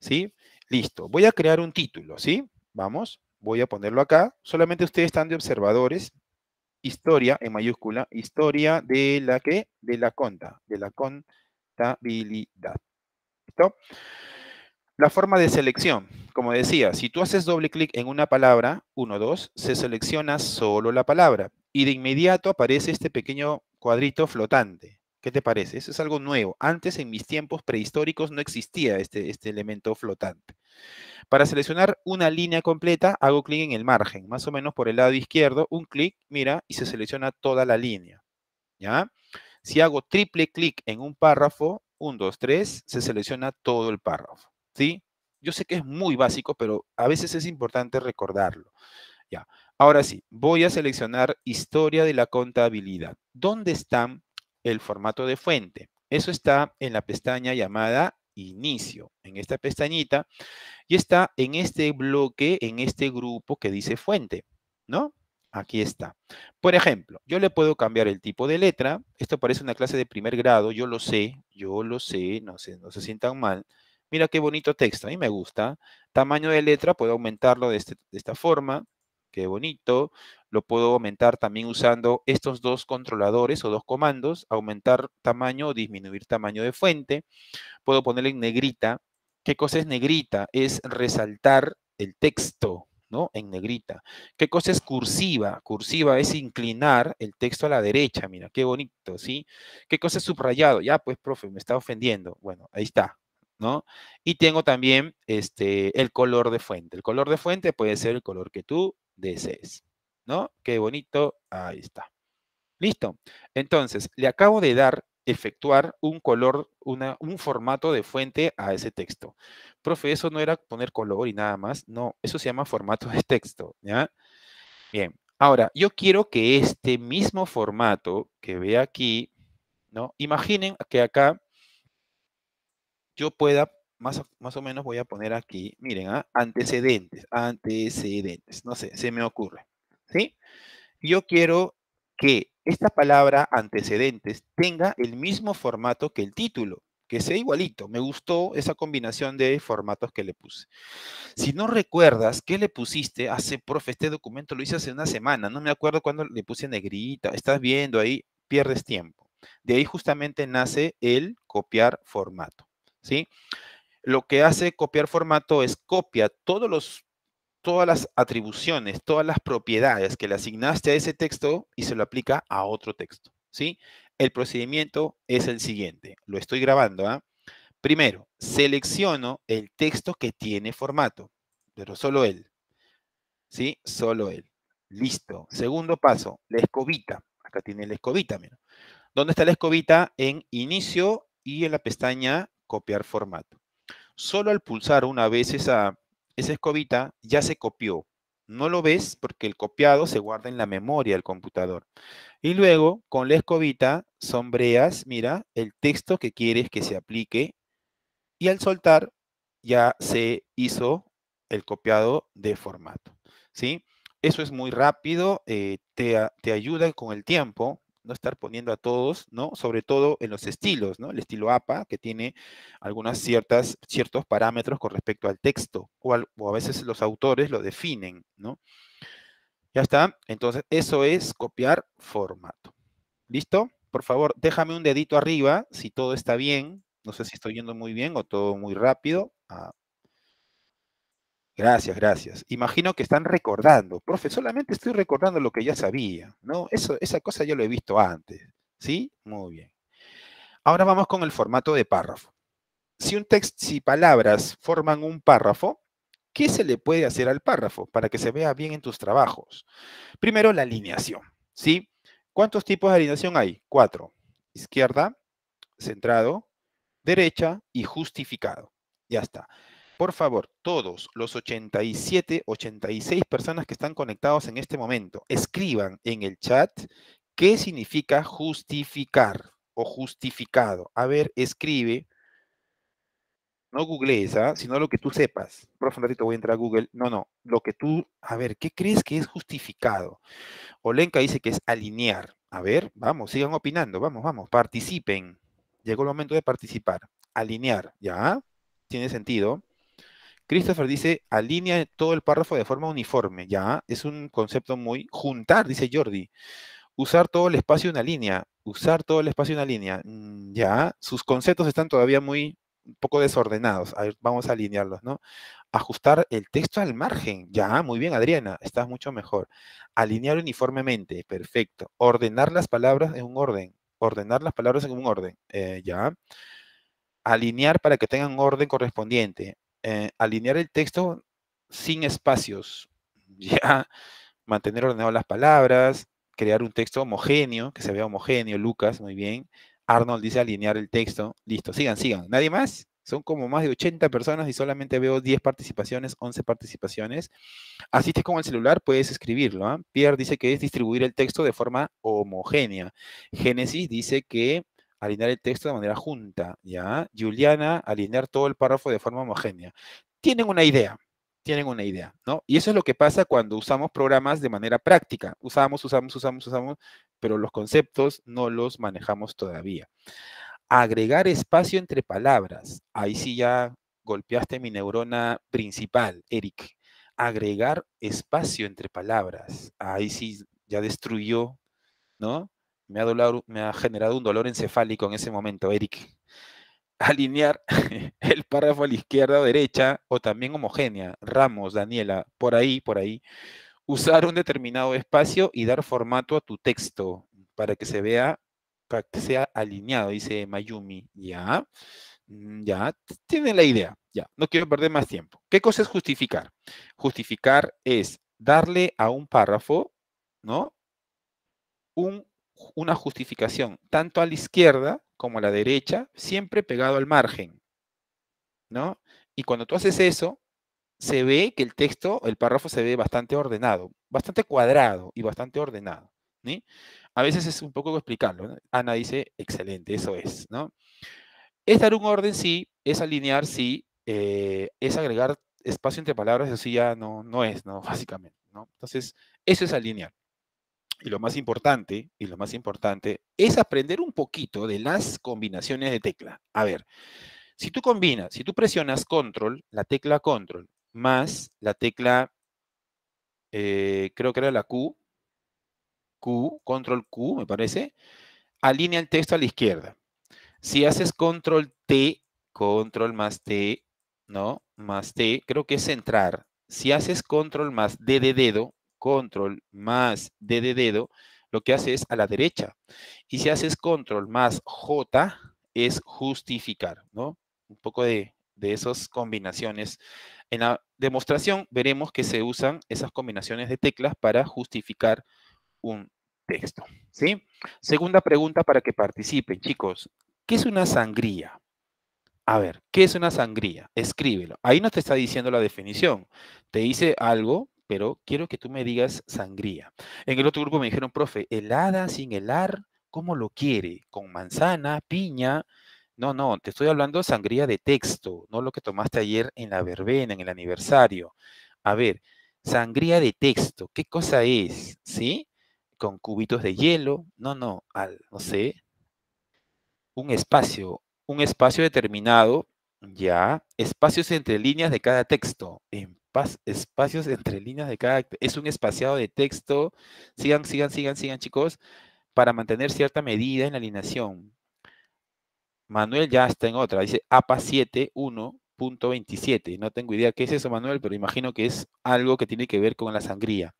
¿sí? Listo. Voy a crear un título, ¿sí? Vamos, voy a ponerlo acá. Solamente ustedes están de observadores. Historia en mayúscula, historia de la que, de la conta, de la contabilidad. ¿Listo? La forma de selección, como decía, si tú haces doble clic en una palabra, uno, dos, se selecciona solo la palabra y de inmediato aparece este pequeño cuadrito flotante. ¿Qué te parece? Eso es algo nuevo. Antes, en mis tiempos prehistóricos, no existía este, este elemento flotante. Para seleccionar una línea completa, hago clic en el margen, más o menos por el lado izquierdo, un clic, mira, y se selecciona toda la línea. ¿Ya? Si hago triple clic en un párrafo, 1, 2, 3, se selecciona todo el párrafo, ¿sí? Yo sé que es muy básico, pero a veces es importante recordarlo. Ya. Ahora sí, voy a seleccionar historia de la contabilidad. ¿Dónde están el formato de fuente. Eso está en la pestaña llamada inicio, en esta pestañita, y está en este bloque, en este grupo que dice fuente, ¿no? Aquí está. Por ejemplo, yo le puedo cambiar el tipo de letra. Esto parece una clase de primer grado, yo lo sé, yo lo sé, no se, no se sientan mal. Mira qué bonito texto, a mí me gusta. Tamaño de letra, puedo aumentarlo de, este, de esta forma qué bonito. Lo puedo aumentar también usando estos dos controladores o dos comandos, aumentar tamaño o disminuir tamaño de fuente. Puedo ponerle en negrita. ¿Qué cosa es negrita? Es resaltar el texto, ¿no? En negrita. ¿Qué cosa es cursiva? Cursiva es inclinar el texto a la derecha, mira, qué bonito, ¿sí? ¿Qué cosa es subrayado? Ya, pues, profe, me está ofendiendo. Bueno, ahí está, ¿no? Y tengo también este, el color de fuente. El color de fuente puede ser el color que tú desees. ¿No? Qué bonito. Ahí está. Listo. Entonces, le acabo de dar efectuar un color, una, un formato de fuente a ese texto. Profe, eso no era poner color y nada más. No, eso se llama formato de texto. ¿ya? Bien, ahora yo quiero que este mismo formato que ve aquí, ¿no? Imaginen que acá yo pueda más, más, o menos voy a poner aquí, miren, ¿ah? antecedentes, antecedentes, no sé, se me ocurre, ¿sí? Yo quiero que esta palabra antecedentes tenga el mismo formato que el título, que sea igualito. Me gustó esa combinación de formatos que le puse. Si no recuerdas qué le pusiste, hace, profe, este documento lo hice hace una semana, no me acuerdo cuándo le puse negrita, estás viendo ahí, pierdes tiempo. De ahí justamente nace el copiar formato, ¿sí? sí lo que hace copiar formato es copia todos los, todas las atribuciones, todas las propiedades que le asignaste a ese texto y se lo aplica a otro texto. ¿sí? El procedimiento es el siguiente. Lo estoy grabando. ¿ah? Primero, selecciono el texto que tiene formato, pero solo él. ¿Sí? Solo él. Listo. Segundo paso, la escobita. Acá tiene la escobita, ¿Dónde está la escobita? En inicio y en la pestaña copiar formato. Solo al pulsar una vez esa, esa escobita ya se copió. No lo ves porque el copiado se guarda en la memoria del computador. Y luego, con la escobita, sombreas, mira, el texto que quieres que se aplique. Y al soltar, ya se hizo el copiado de formato. ¿sí? Eso es muy rápido, eh, te, te ayuda con el tiempo, no estar poniendo a todos, ¿no? Sobre todo en los estilos, ¿no? El estilo APA, que tiene algunas ciertas, ciertos parámetros con respecto al texto, o, a veces los autores lo definen, ¿no? Ya está, entonces eso es copiar formato. ¿Listo? Por favor, déjame un dedito arriba si todo está bien. No sé si estoy yendo muy bien o todo muy rápido. Ah, Gracias, gracias. Imagino que están recordando. Profe, solamente estoy recordando lo que ya sabía, ¿no? esa cosa ya lo he visto antes, ¿sí? Muy bien. Ahora vamos con el formato de párrafo. Si un texto, si palabras forman un párrafo, ¿qué se le puede hacer al párrafo para que se vea bien en tus trabajos? Primero, la alineación, ¿sí? ¿Cuántos tipos de alineación hay? Cuatro. Izquierda, centrado, derecha y justificado. Ya está por favor, todos los 87, 86 personas que están conectados en este momento, escriban en el chat qué significa justificar o justificado. A ver, escribe. No googlees, esa, ¿ah? sino lo que tú sepas. Profe, un ratito voy a entrar a Google. No, no, lo que tú, a ver, ¿qué crees que es justificado? Olenka dice que es alinear. A ver, vamos, sigan opinando, vamos, vamos, participen. Llegó el momento de participar. Alinear, ¿ya? Tiene sentido. Christopher dice, alinea todo el párrafo de forma uniforme, ya, es un concepto muy juntar, dice Jordi. Usar todo el espacio en una línea, usar todo el espacio en una línea, mm, ya, sus conceptos están todavía muy poco desordenados, vamos a alinearlos, ¿no? Ajustar el texto al margen, ya, muy bien Adriana, estás mucho mejor. Alinear uniformemente, perfecto. Ordenar las palabras en un orden, ordenar las palabras en un orden, eh, ya. Alinear para que tengan orden correspondiente. Eh, alinear el texto sin espacios, ya mantener ordenadas las palabras, crear un texto homogéneo, que se vea homogéneo, Lucas, muy bien. Arnold dice alinear el texto, listo, sigan, sigan. ¿Nadie más? Son como más de 80 personas y solamente veo 10 participaciones, 11 participaciones. Así con el celular puedes escribirlo. ¿ah? Pierre dice que es distribuir el texto de forma homogénea. Génesis dice que alinear el texto de manera junta, ¿ya? Juliana, alinear todo el párrafo de forma homogénea. Tienen una idea, tienen una idea, ¿no? Y eso es lo que pasa cuando usamos programas de manera práctica. Usamos, usamos, usamos, usamos, pero los conceptos no los manejamos todavía. Agregar espacio entre palabras. Ahí sí ya golpeaste mi neurona principal, Eric. Agregar espacio entre palabras. Ahí sí ya destruyó, ¿no? me ha, generado un dolor encefálico en ese momento, Eric. Alinear el párrafo a la izquierda o derecha, o también homogénea, Ramos, Daniela, por ahí, por ahí. Usar un determinado espacio y dar formato a tu texto para que se vea, para que sea alineado, dice Mayumi. Ya, mm, ya, tiene la idea. Ya, no quiero perder más tiempo. ¿Qué cosa es justificar? Justificar es darle a un párrafo, ¿no? Un una justificación, tanto a la izquierda como a la derecha, siempre pegado al margen. ¿No? Y cuando tú haces eso, se ve que el texto, el párrafo se ve bastante ordenado, bastante cuadrado y bastante ordenado. A veces es un poco explicarlo. Ana dice, excelente, eso es. ¿no? Es dar un orden, sí, es alinear, sí, eh, es agregar espacio entre palabras, eso sí ya no, no es, ¿no? básicamente. Entonces, eso es alinear y lo más importante, y lo más importante, es aprender un poquito de las combinaciones de tecla. A ver, si tú combinas, si tú presionas control, la tecla control, más la tecla, eh, creo que era la Q, Q, control Q, me parece, alinea el texto a la izquierda. Si haces control T, control más T, ¿no? Más T, creo que es centrar. Si haces control más D de dedo, control más D de dedo, lo que hace es a la derecha. Y si haces control más J, es justificar, ¿no? Un poco de, de esas combinaciones. En la demostración veremos que se usan esas combinaciones de teclas para justificar un texto, ¿sí? Segunda pregunta para que participen, chicos. ¿Qué es una sangría? A ver, ¿qué es una sangría? Escríbelo. Ahí no te está diciendo la definición. Te dice algo pero quiero que tú me digas sangría. En el otro grupo me dijeron, profe, helada sin helar, ¿cómo lo quiere? ¿Con manzana, piña? No, no, te estoy hablando sangría de texto, no lo que tomaste ayer en la verbena, en el aniversario. A ver, sangría de texto, ¿qué cosa es? ¿Sí? ¿Con cubitos de hielo? No, no, al, no sé. Un espacio, un espacio determinado, ya, espacios entre líneas de cada texto, en espacios entre líneas de carácter. Es un espaciado de texto. Sigan, sigan, sigan, sigan, chicos, para mantener cierta medida en la alineación. Manuel ya está en otra. Dice APA 7.1.27. No tengo idea qué es eso, Manuel, pero imagino que es algo que tiene que ver con la sangría.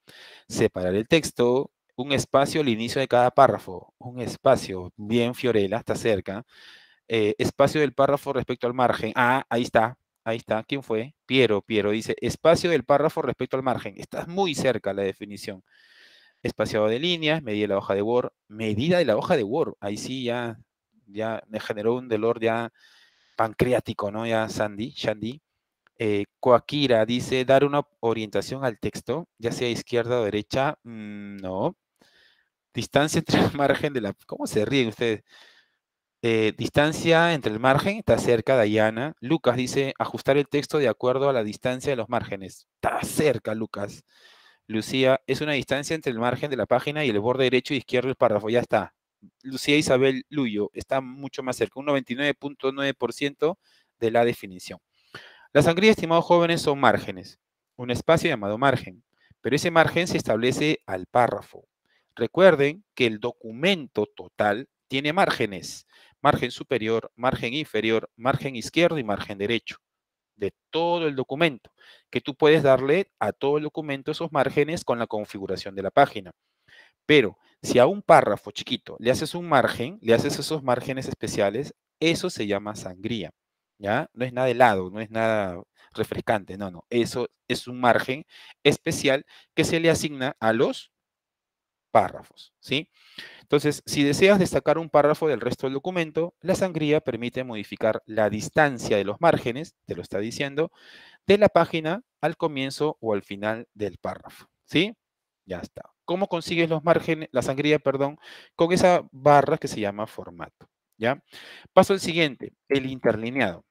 Separar el texto, un espacio al inicio de cada párrafo, un espacio, bien Fiorella, está cerca, eh, espacio del párrafo respecto al margen, ah, ahí está, Ahí está, ¿quién fue? Piero, Piero dice, espacio del párrafo respecto al margen. Estás muy cerca la definición. Espaciado de líneas, medida la hoja de Word, medida de la hoja de Word. Ahí sí ya, ya me generó un dolor ya pancreático, ¿no? Ya Sandy, Shandy. Eh, Coakira dice, dar una orientación al texto, ya sea izquierda o derecha. Mm, no. Distancia entre el margen de la... ¿Cómo se ríen ustedes? Eh, distancia entre el margen, está cerca, Dayana. Lucas dice, ajustar el texto de acuerdo a la distancia de los márgenes. Está cerca, Lucas. Lucía, es una distancia entre el margen de la página y el borde derecho e izquierdo del párrafo. Ya está. Lucía Isabel Luyo está mucho más cerca, un 99.9% de la definición. La sangría, estimados jóvenes, son márgenes, un espacio llamado margen, pero ese margen se establece al párrafo. Recuerden que el documento total tiene márgenes margen superior, margen inferior, margen izquierdo y margen derecho de todo el documento, que tú puedes darle a todo el documento esos márgenes con la configuración de la página. Pero si a un párrafo chiquito le haces un margen, le haces esos márgenes especiales, eso se llama sangría. ¿Ya? No es nada helado, no es nada refrescante, no, no. Eso es un margen especial que se le asigna a los párrafos, ¿sí? Entonces, si deseas destacar un párrafo del resto del documento, la sangría permite modificar la distancia de los márgenes, te lo está diciendo, de la página al comienzo o al final del párrafo. ¿Sí? Ya está. ¿Cómo consigues los márgenes, la sangría, perdón, con esa barra que se llama formato? ¿Ya? Paso al siguiente, el interlineado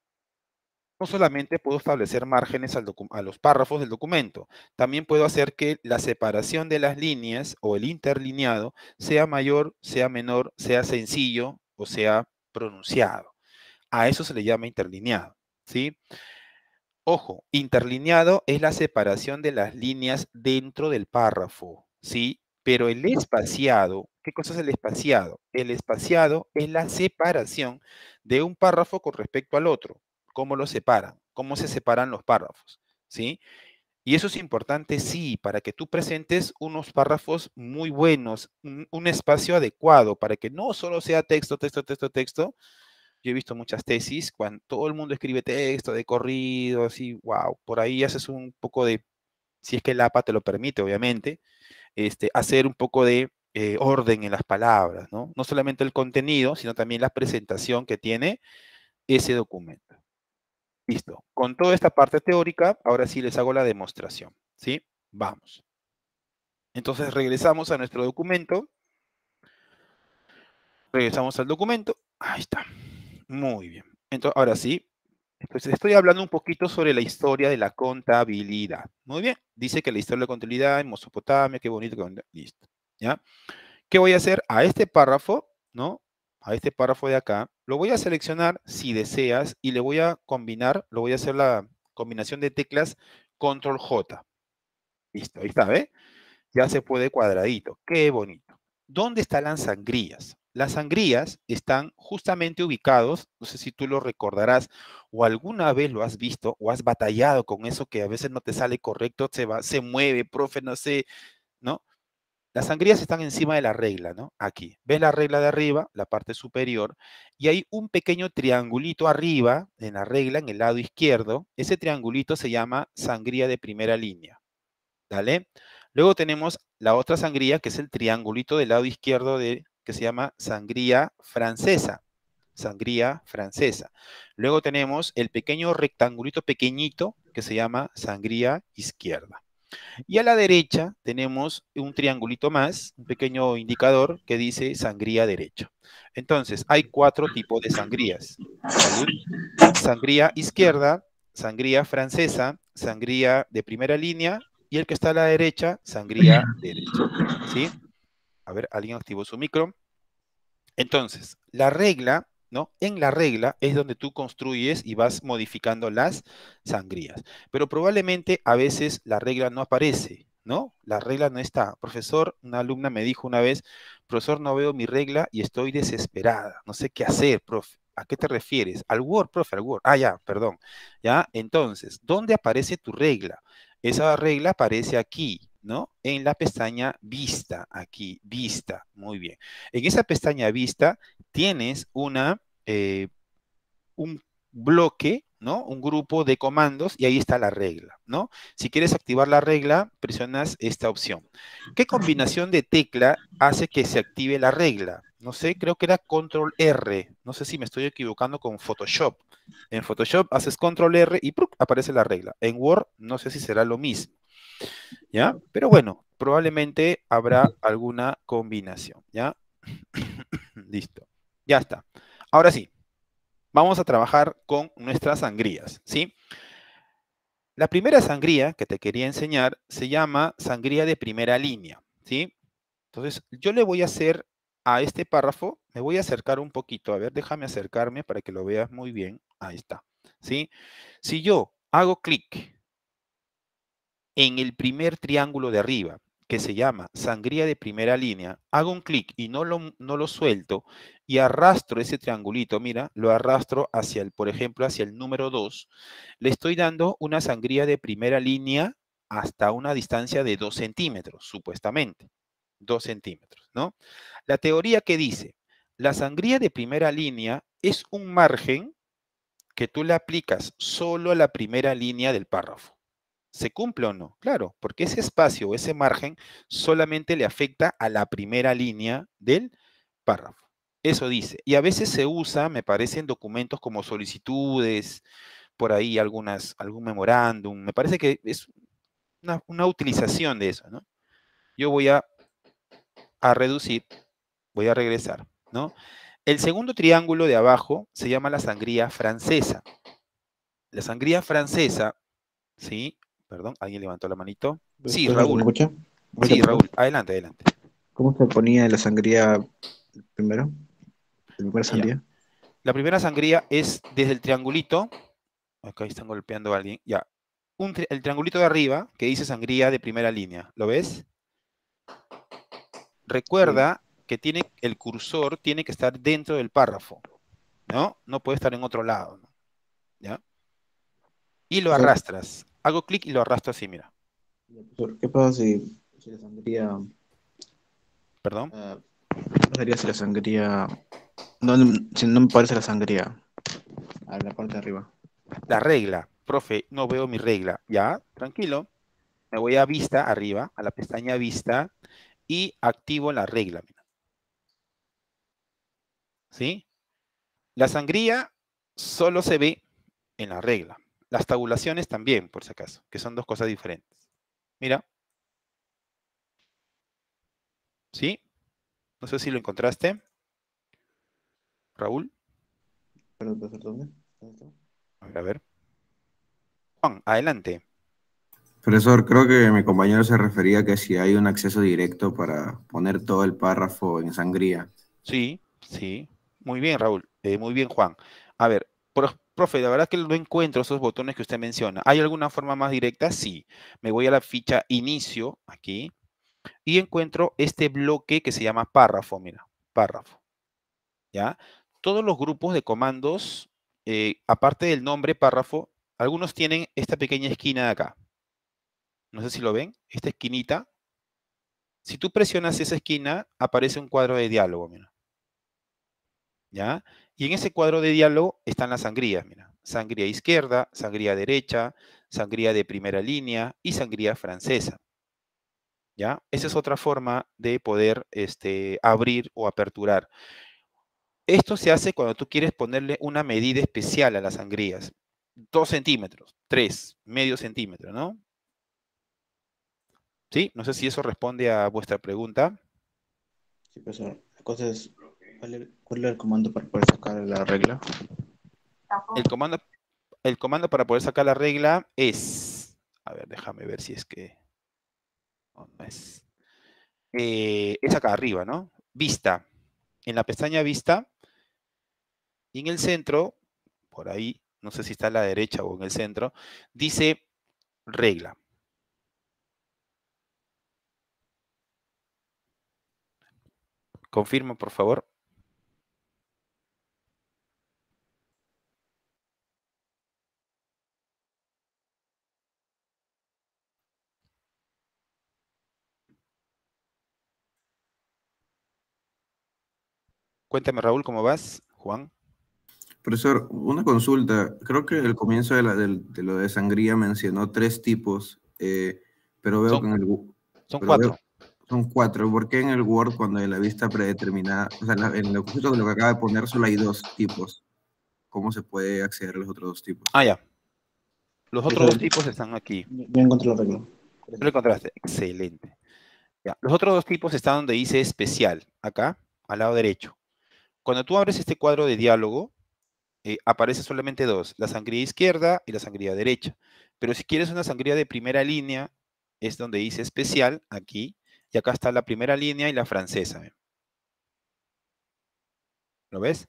no solamente puedo establecer márgenes a los párrafos del documento, también puedo hacer que la separación de las líneas o el interlineado sea mayor, sea menor, sea sencillo o sea pronunciado. A eso se le llama interlineado, ¿sí? Ojo, interlineado es la separación de las líneas dentro del párrafo, ¿sí? Pero el espaciado, ¿qué cosa es el espaciado? El espaciado es la separación de un párrafo con respecto al otro cómo lo separan, cómo se separan los párrafos, ¿sí? Y eso es importante, sí, para que tú presentes unos párrafos muy buenos, un, espacio adecuado, para que no solo sea texto, texto, texto, texto. Yo he visto muchas tesis, cuando todo el mundo escribe texto de corrido, así, wow, por ahí haces un poco de, si es que el APA te lo permite, obviamente, este, hacer un poco de eh, orden en las palabras, ¿no? No solamente el contenido, sino también la presentación que tiene ese documento. Listo. Con toda esta parte teórica, ahora sí les hago la demostración. ¿Sí? Vamos. Entonces regresamos a nuestro documento. Regresamos al documento. Ahí está. Muy bien. Entonces, ahora sí. Pues, estoy hablando un poquito sobre la historia de la contabilidad. Muy bien. Dice que la historia de la contabilidad en Mesopotamia, qué bonito. Listo. ¿Ya? ¿Qué voy a hacer? A este párrafo, ¿no? a este párrafo de acá, lo voy a seleccionar si deseas y le voy a combinar, lo voy a hacer la combinación de teclas control J. Listo, ahí está, ¿ve? Ya se puede cuadradito, qué bonito. ¿Dónde están las sangrías? Las sangrías están justamente ubicados, no sé si tú lo recordarás o alguna vez lo has visto o has batallado con eso que a veces no te sale correcto, se va, se mueve, profe, no sé, ¿no? Las sangrías están encima de la regla, ¿no? Aquí. Ves la regla de arriba, la parte superior, y hay un pequeño triangulito arriba en la regla, en el lado izquierdo. Ese triangulito se llama sangría de primera línea. ¿Dale? Luego tenemos la otra sangría, que es el triangulito del lado izquierdo, de, que se llama sangría francesa. Sangría francesa. Luego tenemos el pequeño rectangulito pequeñito, que se llama sangría izquierda. Y a la derecha tenemos un triangulito más, un pequeño indicador que dice sangría derecha. Entonces, hay cuatro tipos de sangrías. Sangría izquierda, sangría francesa, sangría de primera línea y el que está a la derecha, sangría derecha. ¿Sí? A ver, alguien activó su micro. Entonces, la regla ¿no? En la regla es donde tú construyes y vas modificando las sangrías. Pero probablemente a veces la regla no aparece, ¿no? La regla no está. Profesor, una alumna me dijo una vez, profesor, no veo mi regla y estoy desesperada, no sé qué hacer, profe. ¿A qué te refieres? Al Word, profe, al Word. Ah, ya, perdón. ¿Ya? Entonces, ¿dónde aparece tu regla? Esa regla aparece aquí, ¿no? En la pestaña Vista, aquí, Vista, muy bien. En esa pestaña Vista tienes una, eh, un bloque, ¿no? Un grupo de comandos y ahí está la regla, ¿no? Si quieres activar la regla, presionas esta opción. ¿Qué combinación de tecla hace que se active la regla? No sé, creo que era control R. No sé si me estoy equivocando con Photoshop. En Photoshop haces control R y aparece la regla. En Word no sé si será lo mismo. ¿ya? Pero bueno, probablemente habrá alguna combinación, ¿ya? Listo, ya está. Ahora sí, vamos a trabajar con nuestras sangrías, ¿sí? La primera sangría que te quería enseñar se llama sangría de primera línea, ¿sí? Entonces, yo le voy a hacer a este párrafo, me voy a acercar un poquito, a ver, déjame acercarme para que lo veas muy bien, ahí está, ¿sí? Si yo hago clic en el primer triángulo de arriba, que se llama sangría de primera línea, hago un clic y no lo, suelto y arrastro ese triangulito, mira, lo arrastro hacia el, por ejemplo, hacia el número 2, le estoy dando una sangría de primera línea hasta una distancia de 2 centímetros, supuestamente. 2 centímetros, ¿no? La teoría que dice, la sangría de primera línea es un margen que tú le aplicas solo a la primera línea del párrafo. ¿Se cumple o no? Claro, porque ese espacio o ese margen solamente le afecta a la primera línea del párrafo. Eso dice. Y a veces se usa, me parece, en documentos como solicitudes, por ahí algunas, algún memorándum. Me parece que es una, utilización de eso, ¿no? Yo voy a, a reducir, voy a regresar, ¿no? El segundo triángulo de abajo se llama la sangría francesa. La sangría francesa, ¿sí? Perdón, ¿alguien levantó la manito? Sí, Raúl. Sí, Raúl, adelante, adelante. ¿Cómo se ponía la sangría primero? ¿La primera sangría? La primera sangría es desde el triangulito. Acá están golpeando a alguien. Ya. el triangulito de arriba que dice sangría de primera línea. ¿Lo ves? Recuerda que tiene, el cursor tiene que estar dentro del párrafo. ¿No? No puede estar en otro lado. Y lo arrastras hago clic y lo arrastro así, mira. ¿Qué pasa si, la sangría... ¿Perdón? Eh, ¿Qué pasaría si la sangría... No, si no me parece la sangría? A la parte de arriba. La regla. Profe, no veo mi regla. Ya, tranquilo. Me voy a vista, arriba, a la pestaña vista, y activo la regla. ¿Sí? La sangría solo se ve en la regla. Las tabulaciones también, por si acaso, que son dos cosas diferentes. Mira. ¿Sí? No sé si lo encontraste. Raúl. A ver, a ver. Juan, adelante. Profesor, creo que mi compañero se refería a que si hay un acceso directo para poner todo el párrafo en sangría. Sí, sí. Muy bien, Raúl. Eh, muy bien, Juan. A ver, Profe, la verdad que no encuentro esos botones que usted menciona. ¿Hay alguna forma más directa? Sí. Me voy a la ficha inicio aquí y encuentro este bloque que se llama párrafo, mira, párrafo. ¿Ya? Todos los grupos de comandos, eh, aparte del nombre párrafo, algunos tienen esta pequeña esquina de acá. No sé si lo ven, esta esquinita. Si tú presionas esa esquina, aparece un cuadro de diálogo, mira. ¿Ya? Y en ese cuadro de diálogo están las sangrías, mira, sangría izquierda, sangría derecha, sangría de primera línea y sangría francesa. ¿Ya? Esa es otra forma de poder este, abrir o aperturar. Esto se hace cuando tú quieres ponerle una medida especial a las sangrías. Dos centímetros, tres, medio centímetro, ¿no? ¿Sí? No sé si eso responde a vuestra pregunta. Sí, profesor. ¿Cuál es, el comando para poder sacar la regla? El comando, el comando para poder sacar la regla es. A ver, déjame ver si es que. Eh, es. acá arriba, ¿no? Vista. En la pestaña Vista. Y en el centro, por ahí, no sé si está a la derecha o en el centro, dice regla. Confirma, por favor. Cuéntame, Raúl, ¿cómo vas? Juan. Profesor, una consulta. Creo que el comienzo de, lo de sangría mencionó tres tipos, eh, pero veo que en el... Son cuatro. son cuatro. ¿Por qué en el Word cuando hay la vista predeterminada, o sea, en lo, justo de lo que acaba de poner solo hay dos tipos? ¿Cómo se puede acceder a los otros dos tipos? Ah, ya. Los otros dos tipos están aquí. Yo encontré la regla. Lo encontraste. Excelente. Los otros dos tipos están donde dice especial, acá, al lado derecho. Cuando tú abres este cuadro de diálogo, eh, aparecen solamente dos, la sangría izquierda y la sangría derecha. Pero si quieres una sangría de primera línea, es donde dice especial, aquí, y acá está la primera línea y la francesa. ¿Lo ves?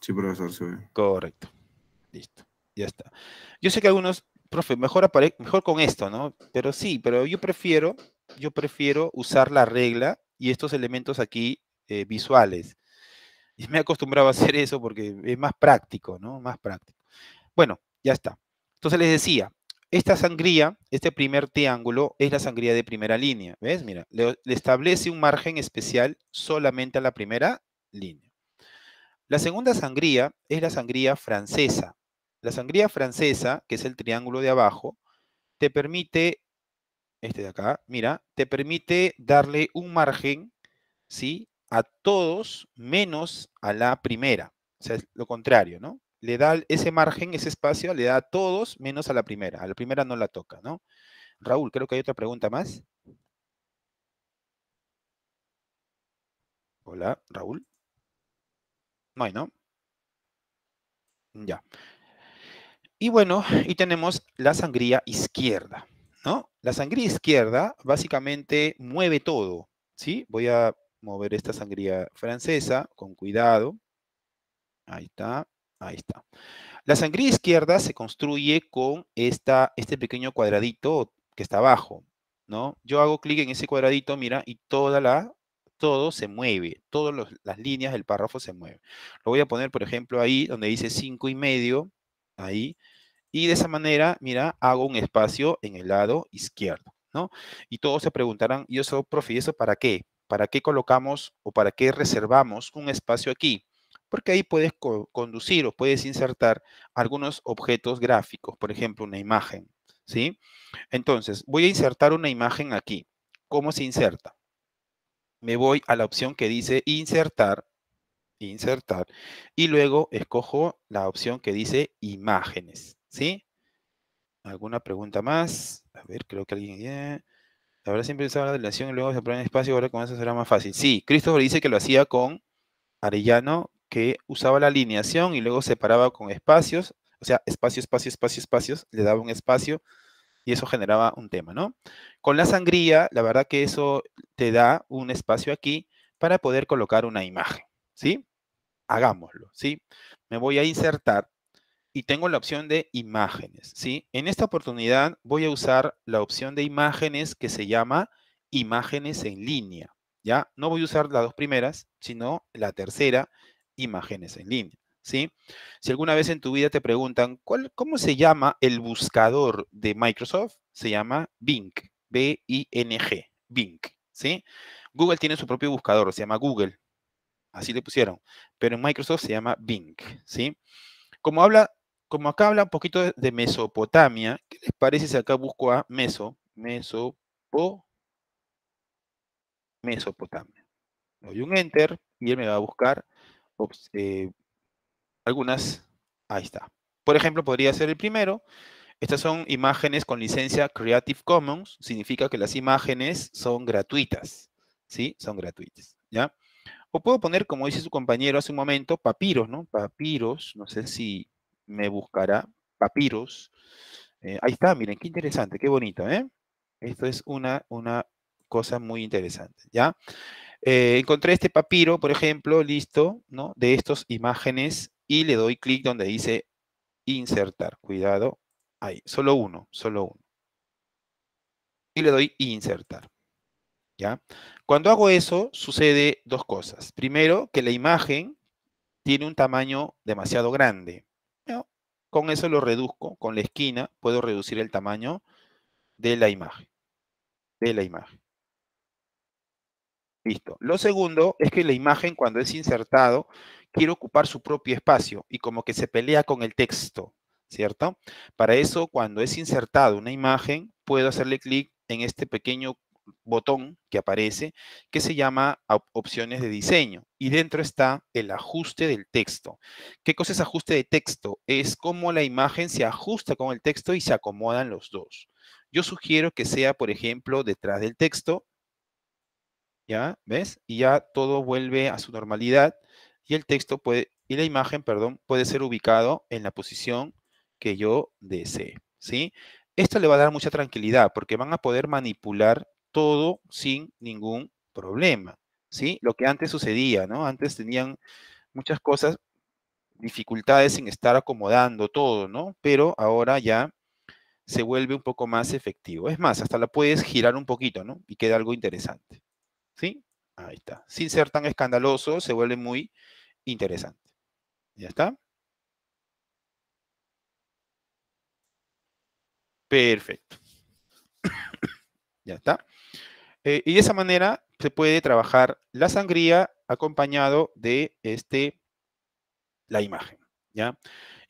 Sí, profesor, ve. Correcto. Listo. Ya está. Yo sé que algunos, profe, mejor, mejor con esto, ¿no? Pero sí, pero yo prefiero, yo prefiero usar la regla y estos elementos aquí eh, visuales. Y me he acostumbrado a hacer eso porque es más práctico, ¿no? Más práctico. Bueno, ya está. Entonces les decía, esta sangría, este primer triángulo, es la sangría de primera línea. ¿Ves? Mira, le, le establece un margen especial solamente a la primera línea. La segunda sangría es la sangría francesa. La sangría francesa, que es el triángulo de abajo, te permite, este de acá, mira, te permite darle un margen, ¿sí? a todos menos a la primera. O sea, es lo contrario, ¿no? Le da ese margen, ese espacio, le da a todos menos a la primera. A la primera no la toca, ¿no? Raúl, creo que hay otra pregunta más. Hola, Raúl. No hay, ¿no? Ya. Y bueno, y tenemos la sangría izquierda, ¿no? La sangría izquierda básicamente mueve todo, ¿sí? Voy a mover esta sangría francesa con cuidado. Ahí está, ahí está. La sangría izquierda se construye con esta, este pequeño cuadradito que está abajo, ¿no? Yo hago clic en ese cuadradito, mira, y toda la, todo se mueve, todas las líneas del párrafo se mueven. Lo voy a poner, por ejemplo, ahí donde dice 5 y medio, ahí, y de esa manera, mira, hago un espacio en el lado izquierdo, ¿no? Y todos se preguntarán, yo soy profe, eso para qué? ¿Para qué colocamos o para qué reservamos un espacio aquí? Porque ahí puedes conducir o puedes insertar algunos objetos gráficos, por ejemplo, una imagen, ¿sí? Entonces, voy a insertar una imagen aquí. ¿Cómo se inserta? Me voy a la opción que dice insertar, insertar, y luego escojo la opción que dice imágenes, ¿sí? ¿Alguna pregunta más? A ver, creo que alguien verdad siempre usaba la delineación y luego se en espacio, ahora con eso será más fácil. Sí, Christopher dice que lo hacía con Arellano, que usaba la alineación y luego separaba con espacios, o sea, espacio, espacio, espacio, espacios, le daba un espacio y eso generaba un tema, ¿no? Con la sangría, la verdad que eso te da un espacio aquí para poder colocar una imagen, ¿sí? Hagámoslo, ¿sí? Me voy a insertar y tengo la opción de imágenes, ¿sí? En esta oportunidad voy a usar la opción de imágenes que se llama imágenes en línea, ¿ya? No voy a usar las dos primeras, sino la tercera, imágenes en línea, ¿sí? Si alguna vez en tu vida te preguntan, ¿cuál, ¿cómo se llama el buscador de Microsoft? Se llama Bing, B-I-N-G, Bing, ¿sí? Google tiene su propio buscador, se llama Google, así le pusieron, pero en Microsoft se llama Bing, ¿sí? Como habla como acá habla un poquito de, Mesopotamia, ¿qué les parece si acá busco a Meso? Mesopo, Mesopotamia. Doy un enter y él me va a buscar eh, algunas. Ahí está. Por ejemplo, podría ser el primero. Estas son imágenes con licencia Creative Commons. Significa que las imágenes son gratuitas. ¿Sí? Son gratuitas. ¿Ya? O puedo poner, como dice su compañero hace un momento, papiros, ¿no? Papiros. No sé si me buscará papiros. Eh, ahí está, miren, qué interesante, qué bonito, ¿eh? Esto es una, una cosa muy interesante, ¿ya? Eh, encontré este papiro, por ejemplo, listo, ¿no? De estas imágenes y le doy clic donde dice insertar. Cuidado, ahí, solo uno, solo uno. Y le doy insertar. ¿Ya? Cuando hago eso, sucede dos cosas. Primero, que la imagen tiene un tamaño demasiado grande. Con eso lo reduzco, con la esquina puedo reducir el tamaño de la imagen. De la imagen. Listo. Lo segundo es que la imagen cuando es insertado quiere ocupar su propio espacio y como que se pelea con el texto, ¿cierto? Para eso cuando es insertado una imagen puedo hacerle clic en este pequeño botón que aparece que se llama opciones de diseño y dentro está el ajuste del texto. ¿Qué cosa es ajuste de texto? Es cómo la imagen se ajusta con el texto y se acomodan los dos. Yo sugiero que sea, por ejemplo, detrás del texto. ¿Ya? ¿Ves? Y ya todo vuelve a su normalidad y el texto puede, y la imagen, perdón, puede ser ubicado en la posición que yo desee, ¿sí? Esto le va a dar mucha tranquilidad porque van a poder manipular todo sin ningún problema, ¿sí? Lo que antes sucedía, ¿no? Antes tenían muchas cosas, dificultades en estar acomodando todo, ¿no? Pero ahora ya se vuelve un poco más efectivo. Es más, hasta la puedes girar un poquito, ¿no? Y queda algo interesante, ¿sí? Ahí está. Sin ser tan escandaloso, se vuelve muy interesante. ¿Ya está? Perfecto. ya está. Eh, y de esa manera se puede trabajar la sangría acompañado de este, la imagen. ¿ya?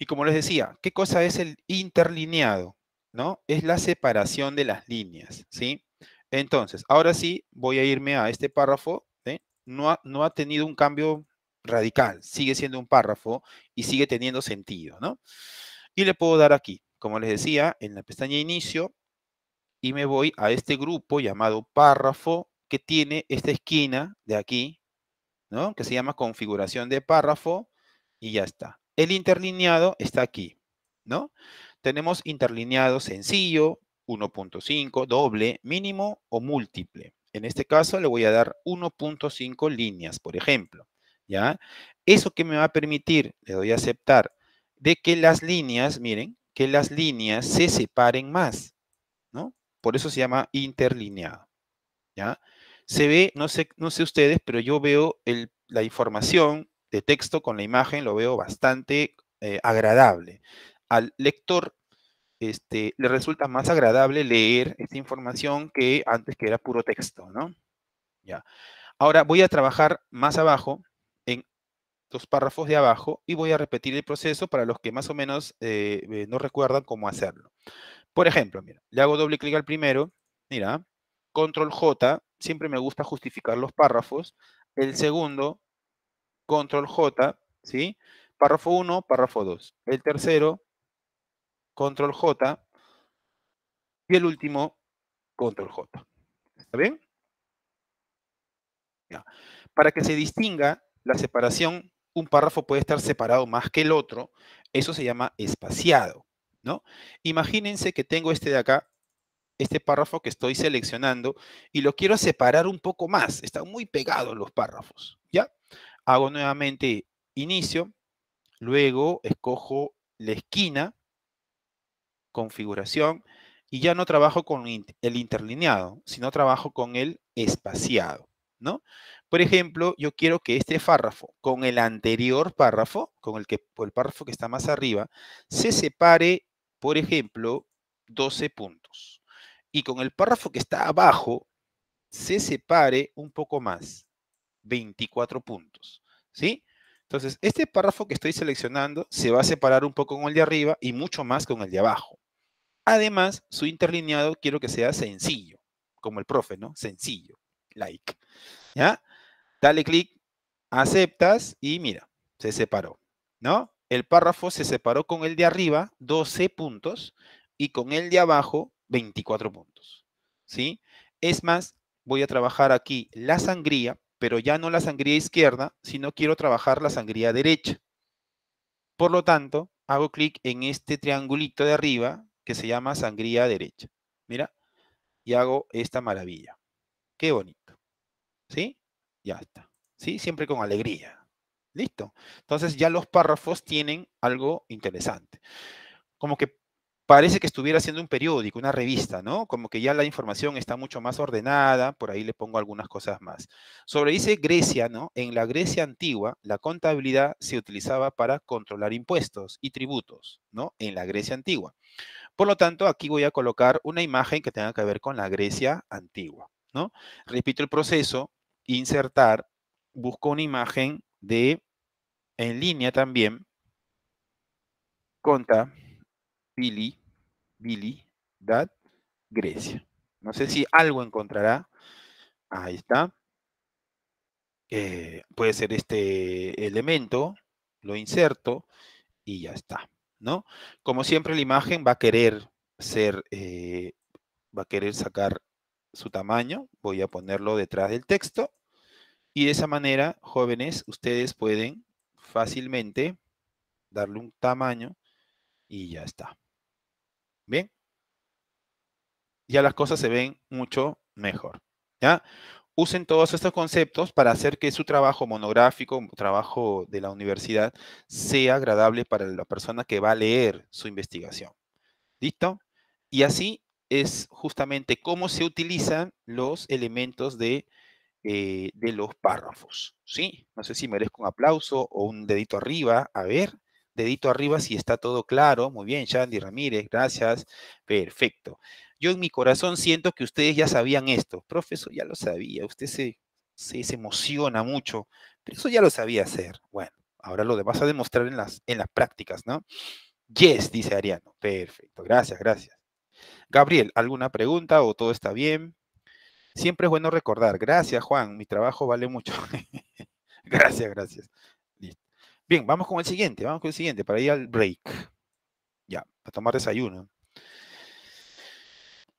Y como les decía, ¿qué cosa es el interlineado? ¿no? Es la separación de las líneas. ¿sí? Entonces, ahora sí voy a irme a este párrafo. ¿eh? No, ha, no ha tenido un cambio radical, sigue siendo un párrafo y sigue teniendo sentido. ¿no? Y le puedo dar aquí, como les decía, en la pestaña inicio, y me voy a este grupo llamado párrafo que tiene esta esquina de aquí, ¿no? Que se llama configuración de párrafo y ya está. El interlineado está aquí, ¿no? Tenemos interlineado sencillo, 1.5, doble, mínimo o múltiple. En este caso le voy a dar 1.5 líneas, por ejemplo, ¿ya? Eso que me va a permitir, le doy a aceptar, de que las líneas, miren, que las líneas se separen más por eso se llama interlineado. ¿ya? Se ve, no sé, no sé ustedes, pero yo veo la información de texto con la imagen, lo veo bastante eh, agradable. Al lector este, le resulta más agradable leer esta información que antes que era puro texto, ¿no? Ya. Ahora voy a trabajar más abajo, en los párrafos de abajo, y voy a repetir el proceso para los que más o menos eh, eh, no recuerdan cómo hacerlo. Por ejemplo, mira, le hago doble clic al primero, mira, control J, siempre me gusta justificar los párrafos. El segundo, control J, ¿sí? Párrafo 1, párrafo 2. El tercero, control J. Y el último, control J. ¿Está bien? Para que se distinga la separación, un párrafo puede estar separado más que el otro. Eso se llama espaciado. Imagínense que tengo este de acá, este párrafo que estoy seleccionando y lo quiero separar un poco más. Están muy pegados los párrafos, ¿ya? Hago nuevamente inicio, luego escojo la esquina, configuración, y ya no trabajo con el interlineado, sino trabajo con el espaciado, ¿no? Por ejemplo, yo quiero que este párrafo con el anterior párrafo, con el, que, el párrafo que está más arriba, se separe por ejemplo, 12 puntos. Y con el párrafo que está abajo, se separe un poco más, 24 puntos. ¿Sí? Entonces, este párrafo que estoy seleccionando se va a separar un poco con el de arriba y mucho más con el de abajo. Además, su interlineado quiero que sea sencillo, como el profe, ¿no? Sencillo, like. ¿Ya? Dale clic, aceptas y mira, se separó, ¿no? el párrafo se separó con el de arriba, 12 puntos, y con el de abajo, 24 puntos. ¿Sí? Es más, voy a trabajar aquí la sangría, pero ya no la sangría izquierda, sino quiero trabajar la sangría derecha. Por lo tanto, hago clic en este triangulito de arriba que se llama sangría derecha. Mira, y hago esta maravilla. Qué bonito. ¿Sí? Ya está. ¿Sí? Siempre con alegría. Listo. Entonces ya los párrafos tienen algo interesante. Como que parece que estuviera haciendo un periódico, una revista, ¿no? Como que ya la información está mucho más ordenada, por ahí le pongo algunas cosas más. Sobre dice Grecia, ¿no? En la Grecia antigua, la contabilidad se utilizaba para controlar impuestos y tributos, ¿no? En la Grecia antigua. Por lo tanto, aquí voy a colocar una imagen que tenga que ver con la Grecia antigua, ¿no? Repito el proceso, insertar, busco una imagen de en línea también Conta, Billy, Billy, Dad, Grecia. No sé si algo encontrará. Ahí está. Eh, puede ser este elemento, lo inserto y ya está, ¿no? Como siempre la imagen va a querer ser, eh, va a querer sacar su tamaño. Voy a ponerlo detrás del texto y de esa manera, jóvenes, ustedes pueden fácilmente darle un tamaño y ya está. Bien. Ya las cosas se ven mucho mejor. ¿Ya? Usen todos estos conceptos para hacer que su trabajo monográfico, trabajo de la universidad, sea agradable para la persona que va a leer su investigación. ¿Listo? Y así es justamente cómo se utilizan los elementos de eh, de los párrafos. ¿sí? No sé si merezco un aplauso o un dedito arriba. A ver, dedito arriba si está todo claro. Muy bien, Shandy Ramírez, gracias. Perfecto. Yo en mi corazón siento que ustedes ya sabían esto. Profesor, ya lo sabía. Usted se, se, emociona mucho, pero eso ya lo sabía hacer. Bueno, ahora lo vas a demostrar en las, en las prácticas, ¿no? Yes, dice Ariano. Perfecto, gracias, gracias. Gabriel, ¿alguna pregunta o todo está bien? Siempre es bueno recordar. Gracias, Juan. Mi trabajo vale mucho. gracias, gracias. Listo. Bien, vamos con el siguiente. Vamos con el siguiente para ir al break. Ya, para tomar desayuno.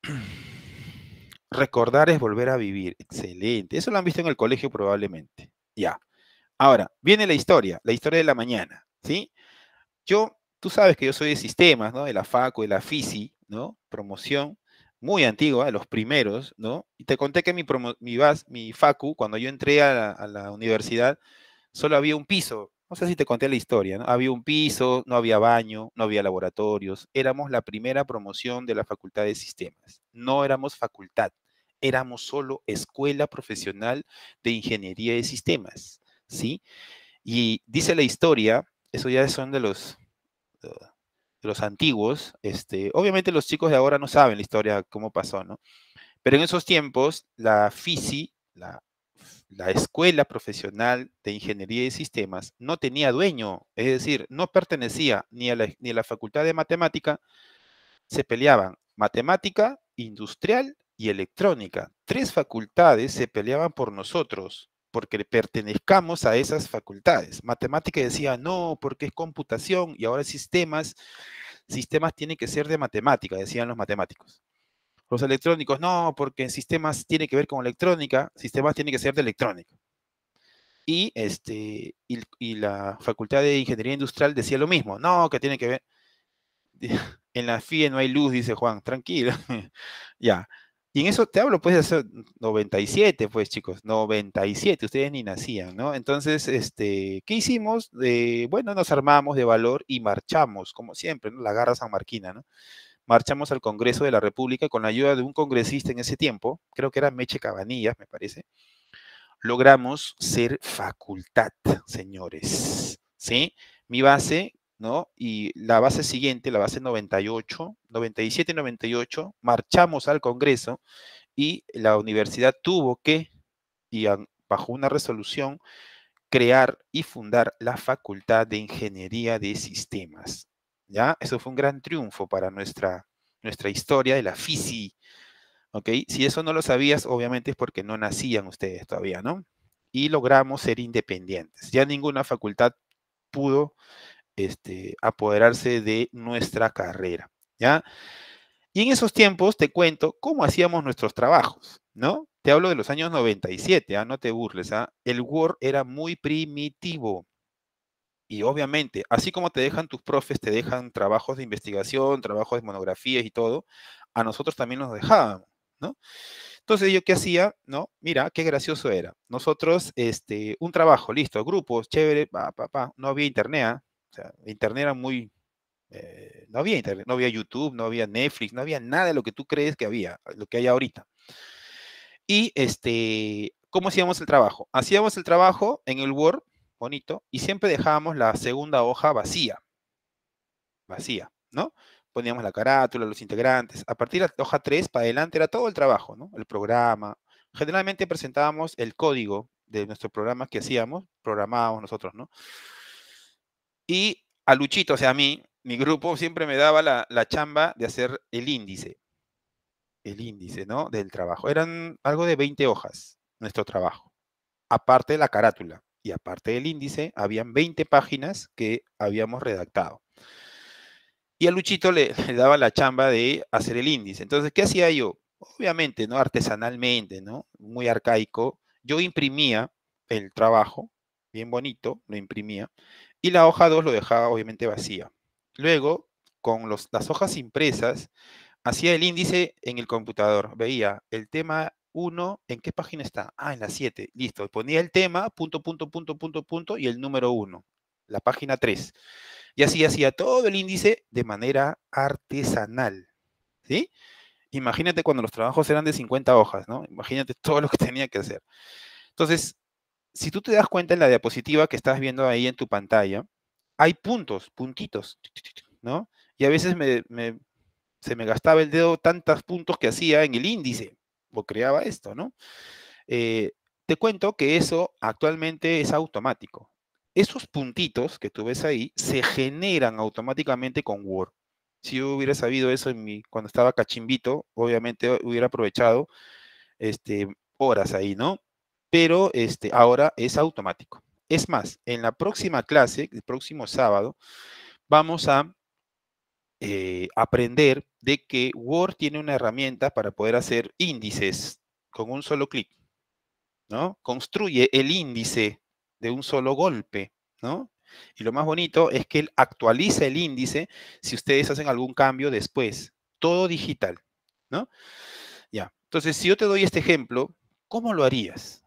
Recordar es volver a vivir. Excelente. Eso lo han visto en el colegio probablemente. Ya. Ahora, viene la historia, la historia de la mañana, ¿sí? Yo, tú sabes que yo soy de sistemas, ¿no? De la FACO, de la FISI, ¿no? Promoción muy antigua, de los primeros, ¿no? Y te conté que mi, mi, facu, cuando yo entré a la, a la, universidad, solo había un piso. No sé si te conté la historia, ¿no? Había un piso, no había baño, no había laboratorios. Éramos la primera promoción de la Facultad de Sistemas. No éramos facultad, éramos solo Escuela Profesional de Ingeniería de Sistemas, ¿sí? Y dice la historia, eso ya son de los eh, los antiguos, este, obviamente los chicos de ahora no saben la historia, cómo pasó, ¿no? Pero en esos tiempos, la FISI, la, la Escuela Profesional de Ingeniería y Sistemas, no tenía dueño, es decir, no pertenecía ni a la, ni a la Facultad de Matemática, se peleaban matemática, industrial y electrónica. Tres facultades se peleaban por nosotros porque pertenezcamos a esas facultades. Matemática decía, no, porque es computación y ahora sistemas, sistemas tienen que ser de matemática, decían los matemáticos. Los electrónicos, no, porque sistemas tiene que ver con electrónica, sistemas tiene que ser de electrónica. Y, este, y, y la Facultad de Ingeniería Industrial decía lo mismo, no, que tiene que ver... En la FIE no hay luz, dice Juan, tranquilo. ya, y en eso te hablo, pues, de hace 97, pues, chicos, 97, ustedes ni nacían, ¿no? Entonces, este, ¿qué hicimos? Eh, bueno, nos armamos de valor y marchamos, como siempre, La garra San Marquina, ¿no? Marchamos al Congreso de la República con la ayuda de un congresista en ese tiempo, creo que era Meche Cabanillas, me parece. Logramos ser facultad, señores, ¿sí? Mi base, y la base siguiente, la base 98, 97 98, marchamos al Congreso y la universidad tuvo que, y bajo una resolución, crear y fundar la Facultad de Ingeniería de Sistemas. ¿Ya? Eso fue un gran triunfo para nuestra, nuestra historia de la FISI. Si eso no lo sabías, obviamente es porque no nacían ustedes todavía, ¿no? Y logramos ser independientes. Ya ninguna facultad pudo este, apoderarse de nuestra carrera, ¿ya? Y en esos tiempos te cuento cómo hacíamos nuestros trabajos, ¿no? Te hablo de los años 97, ¿ah? no te burles, ¿ah? El Word era muy primitivo. Y obviamente, así como te dejan tus profes, te dejan trabajos de investigación, trabajos de monografías y todo, a nosotros también nos dejaban, ¿no? Entonces, ¿yo qué hacía? ¿No? Mira, qué gracioso era. Nosotros, este, un trabajo, listo, grupos, chévere, pa, no había internet, ¿ah? O sea, Internet era muy... Eh, no había Internet, no había YouTube, no había Netflix, no había nada de lo que tú crees que había, lo que hay ahorita. Y este, ¿cómo hacíamos el trabajo? Hacíamos el trabajo en el Word, bonito, y siempre dejábamos la segunda hoja vacía. Vacía, ¿no? Poníamos la carátula, los integrantes. A partir de la hoja 3 para adelante era todo el trabajo, ¿no? El programa. Generalmente presentábamos el código de nuestro programa que hacíamos, programábamos nosotros, ¿no? Y a Luchito, o sea, a mí, mi grupo siempre me daba la, chamba de hacer el índice. El índice, ¿no? Del trabajo. Eran algo de 20 hojas, nuestro trabajo. Aparte de la carátula y aparte del índice, habían 20 páginas que habíamos redactado. Y a Luchito le, le, daba la chamba de hacer el índice. Entonces, ¿qué hacía yo? Obviamente, ¿no? Artesanalmente, ¿no? Muy arcaico. Yo imprimía el trabajo, bien bonito, lo imprimía, y la hoja 2 lo dejaba obviamente vacía. Luego, con las hojas impresas, hacía el índice en el computador. Veía el tema 1, ¿en qué página está? Ah, en la 7, listo. Ponía el tema, punto, punto, punto, punto, punto, y el número 1, la página 3. Y así hacía todo el índice de manera artesanal. ¿Sí? Imagínate cuando los trabajos eran de 50 hojas, ¿no? Imagínate todo lo que tenía que hacer. Entonces, si tú te das cuenta en la diapositiva que estás viendo ahí en tu pantalla, hay puntos, puntitos, ¿no? Y a veces me, se me gastaba el dedo tantos puntos que hacía en el índice, o creaba esto, ¿no? Eh, te cuento que eso actualmente es automático. Esos puntitos que tú ves ahí se generan automáticamente con Word. Si yo hubiera sabido eso en cuando estaba cachimbito, obviamente hubiera aprovechado este, horas ahí, ¿no? pero este, ahora es automático. Es más, en la próxima clase, el próximo sábado, vamos a eh, aprender de que Word tiene una herramienta para poder hacer índices con un solo clic, ¿no? Construye el índice de un solo golpe, Y lo más bonito es que él actualiza el índice si ustedes hacen algún cambio después. Todo digital, ¿no? Ya. Entonces, si yo te doy este ejemplo, ¿cómo lo harías?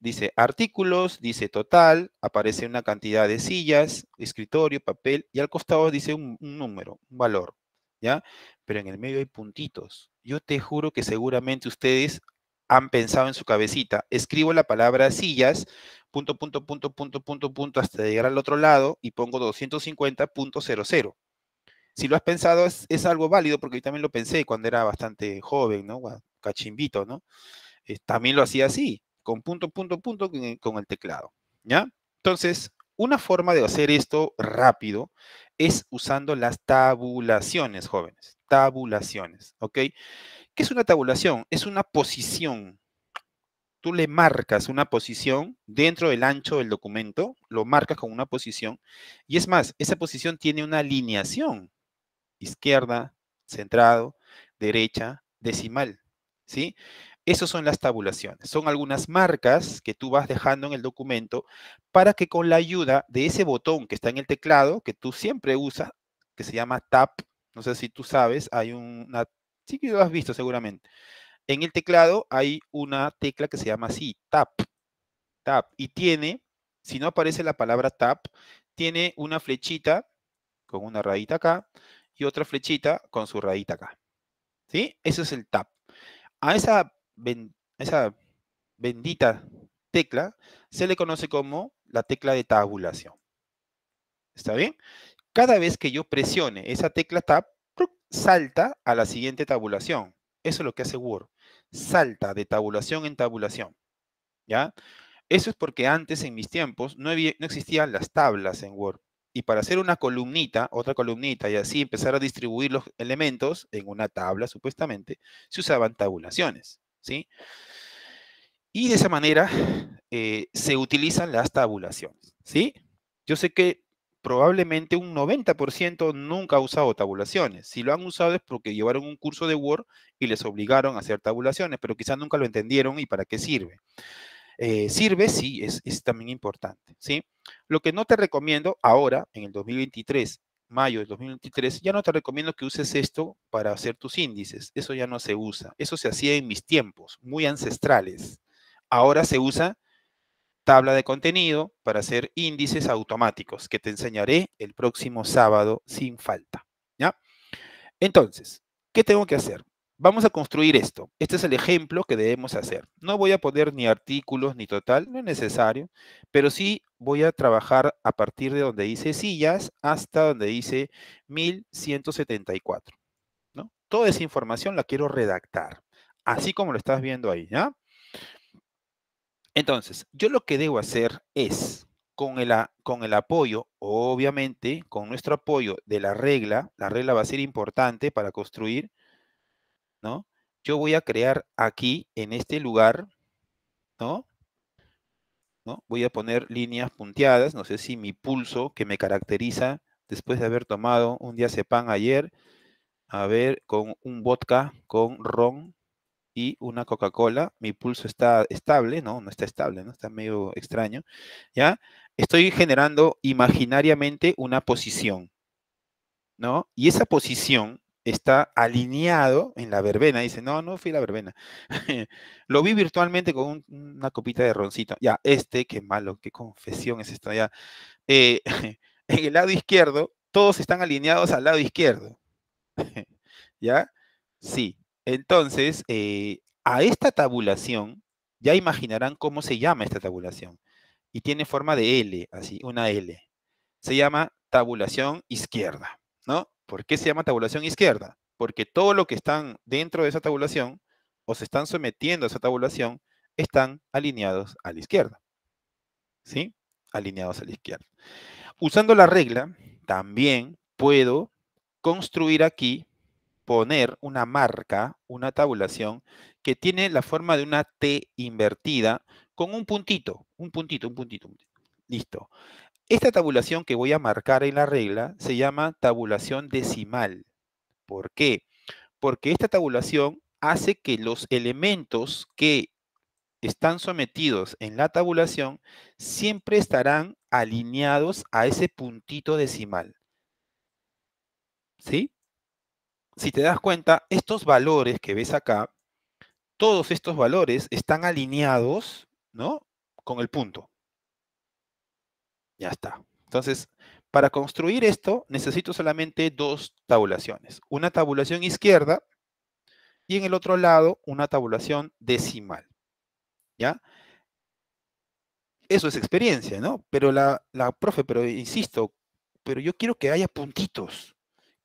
Dice artículos, dice total, aparece una cantidad de sillas, escritorio, papel, y al costado dice un, número, un valor, ¿ya? Pero en el medio hay puntitos. Yo te juro que seguramente ustedes han pensado en su cabecita, escribo la palabra sillas, punto, punto, punto, punto, punto, punto, hasta llegar al otro lado y pongo 250.00. Si lo has pensado, es, algo válido, porque yo también lo pensé cuando era bastante joven, ¿no? Cachimbito, ¿no? Eh, también lo hacía así con punto, punto, punto con el teclado. ¿Ya? Entonces, una forma de hacer esto rápido es usando las tabulaciones, jóvenes. Tabulaciones, ¿ok? ¿Qué es una tabulación? Es una posición. Tú le marcas una posición dentro del ancho del documento, lo marcas con una posición, y es más, esa posición tiene una alineación. Izquierda, centrado, derecha, decimal, ¿sí? Esas son las tabulaciones. Son algunas marcas que tú vas dejando en el documento para que con la ayuda de ese botón que está en el teclado, que tú siempre usas, que se llama tap, no sé si tú sabes, hay una, sí que lo has visto seguramente. En el teclado hay una tecla que se llama así, tap, tap, Y tiene, si no aparece la palabra tap, tiene una flechita con una rayita acá y otra flechita con su rayita acá. ¿Sí? Eso es el tap. A esa esa bendita tecla se le conoce como la tecla de tabulación. ¿Está bien? Cada vez que yo presione esa tecla tab, salta a la siguiente tabulación. Eso es lo que hace Word. Salta de tabulación en tabulación. ¿Ya? Eso es porque antes, en mis tiempos, no existían las tablas en Word. Y para hacer una columnita, otra columnita, y así empezar a distribuir los elementos en una tabla, supuestamente, se usaban tabulaciones. ¿sí? Y de esa manera eh, se utilizan las tabulaciones, ¿sí? Yo sé que probablemente un 90% nunca ha usado tabulaciones. Si lo han usado es porque llevaron un curso de Word y les obligaron a hacer tabulaciones, pero quizás nunca lo entendieron y para qué sirve. Eh, sirve, sí, es, es, también importante, ¿sí? Lo que no te recomiendo ahora, en el 2023, mayo de 2023, ya no te recomiendo que uses esto para hacer tus índices. Eso ya no se usa. Eso se hacía en mis tiempos, muy ancestrales. Ahora se usa tabla de contenido para hacer índices automáticos que te enseñaré el próximo sábado sin falta. ¿ya? Entonces, ¿qué tengo que hacer? vamos a construir esto. Este es el ejemplo que debemos hacer. No voy a poner ni artículos ni total, no es necesario, pero sí voy a trabajar a partir de donde dice sillas hasta donde dice 1174. ¿no? Toda esa información la quiero redactar, así como lo estás viendo ahí. ¿ya? Entonces, yo lo que debo hacer es, con el, con el apoyo, obviamente, con nuestro apoyo de la regla, la regla va a ser importante para construir, ¿no? Yo voy a crear aquí, en este lugar, ¿no? ¿no? Voy a poner líneas punteadas, no sé si mi pulso que me caracteriza después de haber tomado un día pan ayer, a ver, con un vodka, con ron y una Coca-Cola, mi pulso está estable, no, no está estable, no está medio extraño, ¿ya? Estoy generando imaginariamente una posición, ¿no? Y esa posición está alineado en la verbena. Dice, no, no fui a la verbena. lo vi virtualmente con una copita de roncito. Ya, este, qué malo, qué confesión es esta. Ya. Eh, en el lado izquierdo, todos están alineados al lado izquierdo. ¿Ya? Sí. Entonces, eh, a esta tabulación, ya imaginarán cómo se llama esta tabulación. Y tiene forma de L, así, una L. Se llama tabulación izquierda, ¿no? ¿Por qué se llama tabulación izquierda? Porque todo lo que están dentro de esa tabulación o se están sometiendo a esa tabulación están alineados a la izquierda. ¿Sí? Alineados a la izquierda. Usando la regla, también puedo construir aquí, poner una marca, una tabulación que tiene la forma de una T invertida con un puntito, un puntito, un puntito. Un Listo. Esta tabulación que voy a marcar en la regla se llama tabulación decimal. ¿Por qué? Porque esta tabulación hace que los elementos que están sometidos en la tabulación siempre estarán alineados a ese puntito decimal. ¿Sí? Si te das cuenta, estos valores que ves acá, todos estos valores están alineados, ¿no? Con el punto. Ya está. Entonces, para construir esto, necesito solamente dos tabulaciones. Una tabulación izquierda y en el otro lado una tabulación decimal. ¿Ya? Eso es experiencia, ¿no? Pero la, la profe, pero insisto, pero yo quiero que haya puntitos.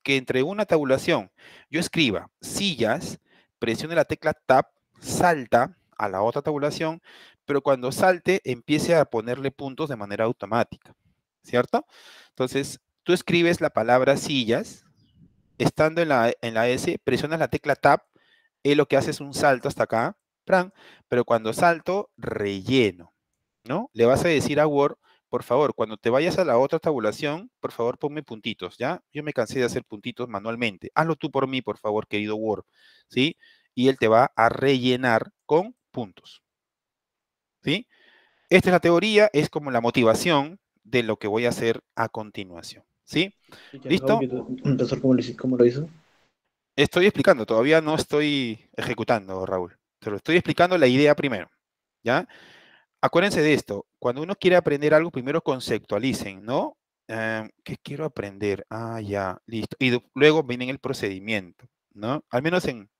Que entre una tabulación yo escriba sillas, presione la tecla tab, salta a la otra tabulación, pero cuando salte empiece a ponerle puntos de manera automática, ¿cierto? Entonces, tú escribes la palabra sillas, estando en la, S, presionas la tecla Tab, y lo que hace es un salto hasta acá, pero cuando salto, relleno, ¿no? Le vas a decir a Word, por favor, cuando te vayas a la otra tabulación, por favor ponme puntitos, ¿ya? Yo me cansé de hacer puntitos manualmente. Hazlo tú por mí, por favor, querido Word, ¿sí? Y él te va a rellenar con puntos. ¿sí? Esta es la teoría, es como la motivación de lo que voy a hacer a continuación. ¿Sí? ¿Listo? ¿cómo lo, hizo? Estoy explicando, todavía no estoy ejecutando, Raúl. Pero lo estoy explicando la idea primero. ¿Ya? Acuérdense de esto. Cuando uno quiere aprender algo, primero conceptualicen, ¿no? Em, ¿Qué quiero aprender? Ah, ya, listo. Y luego viene el procedimiento, ¿no? Al menos en.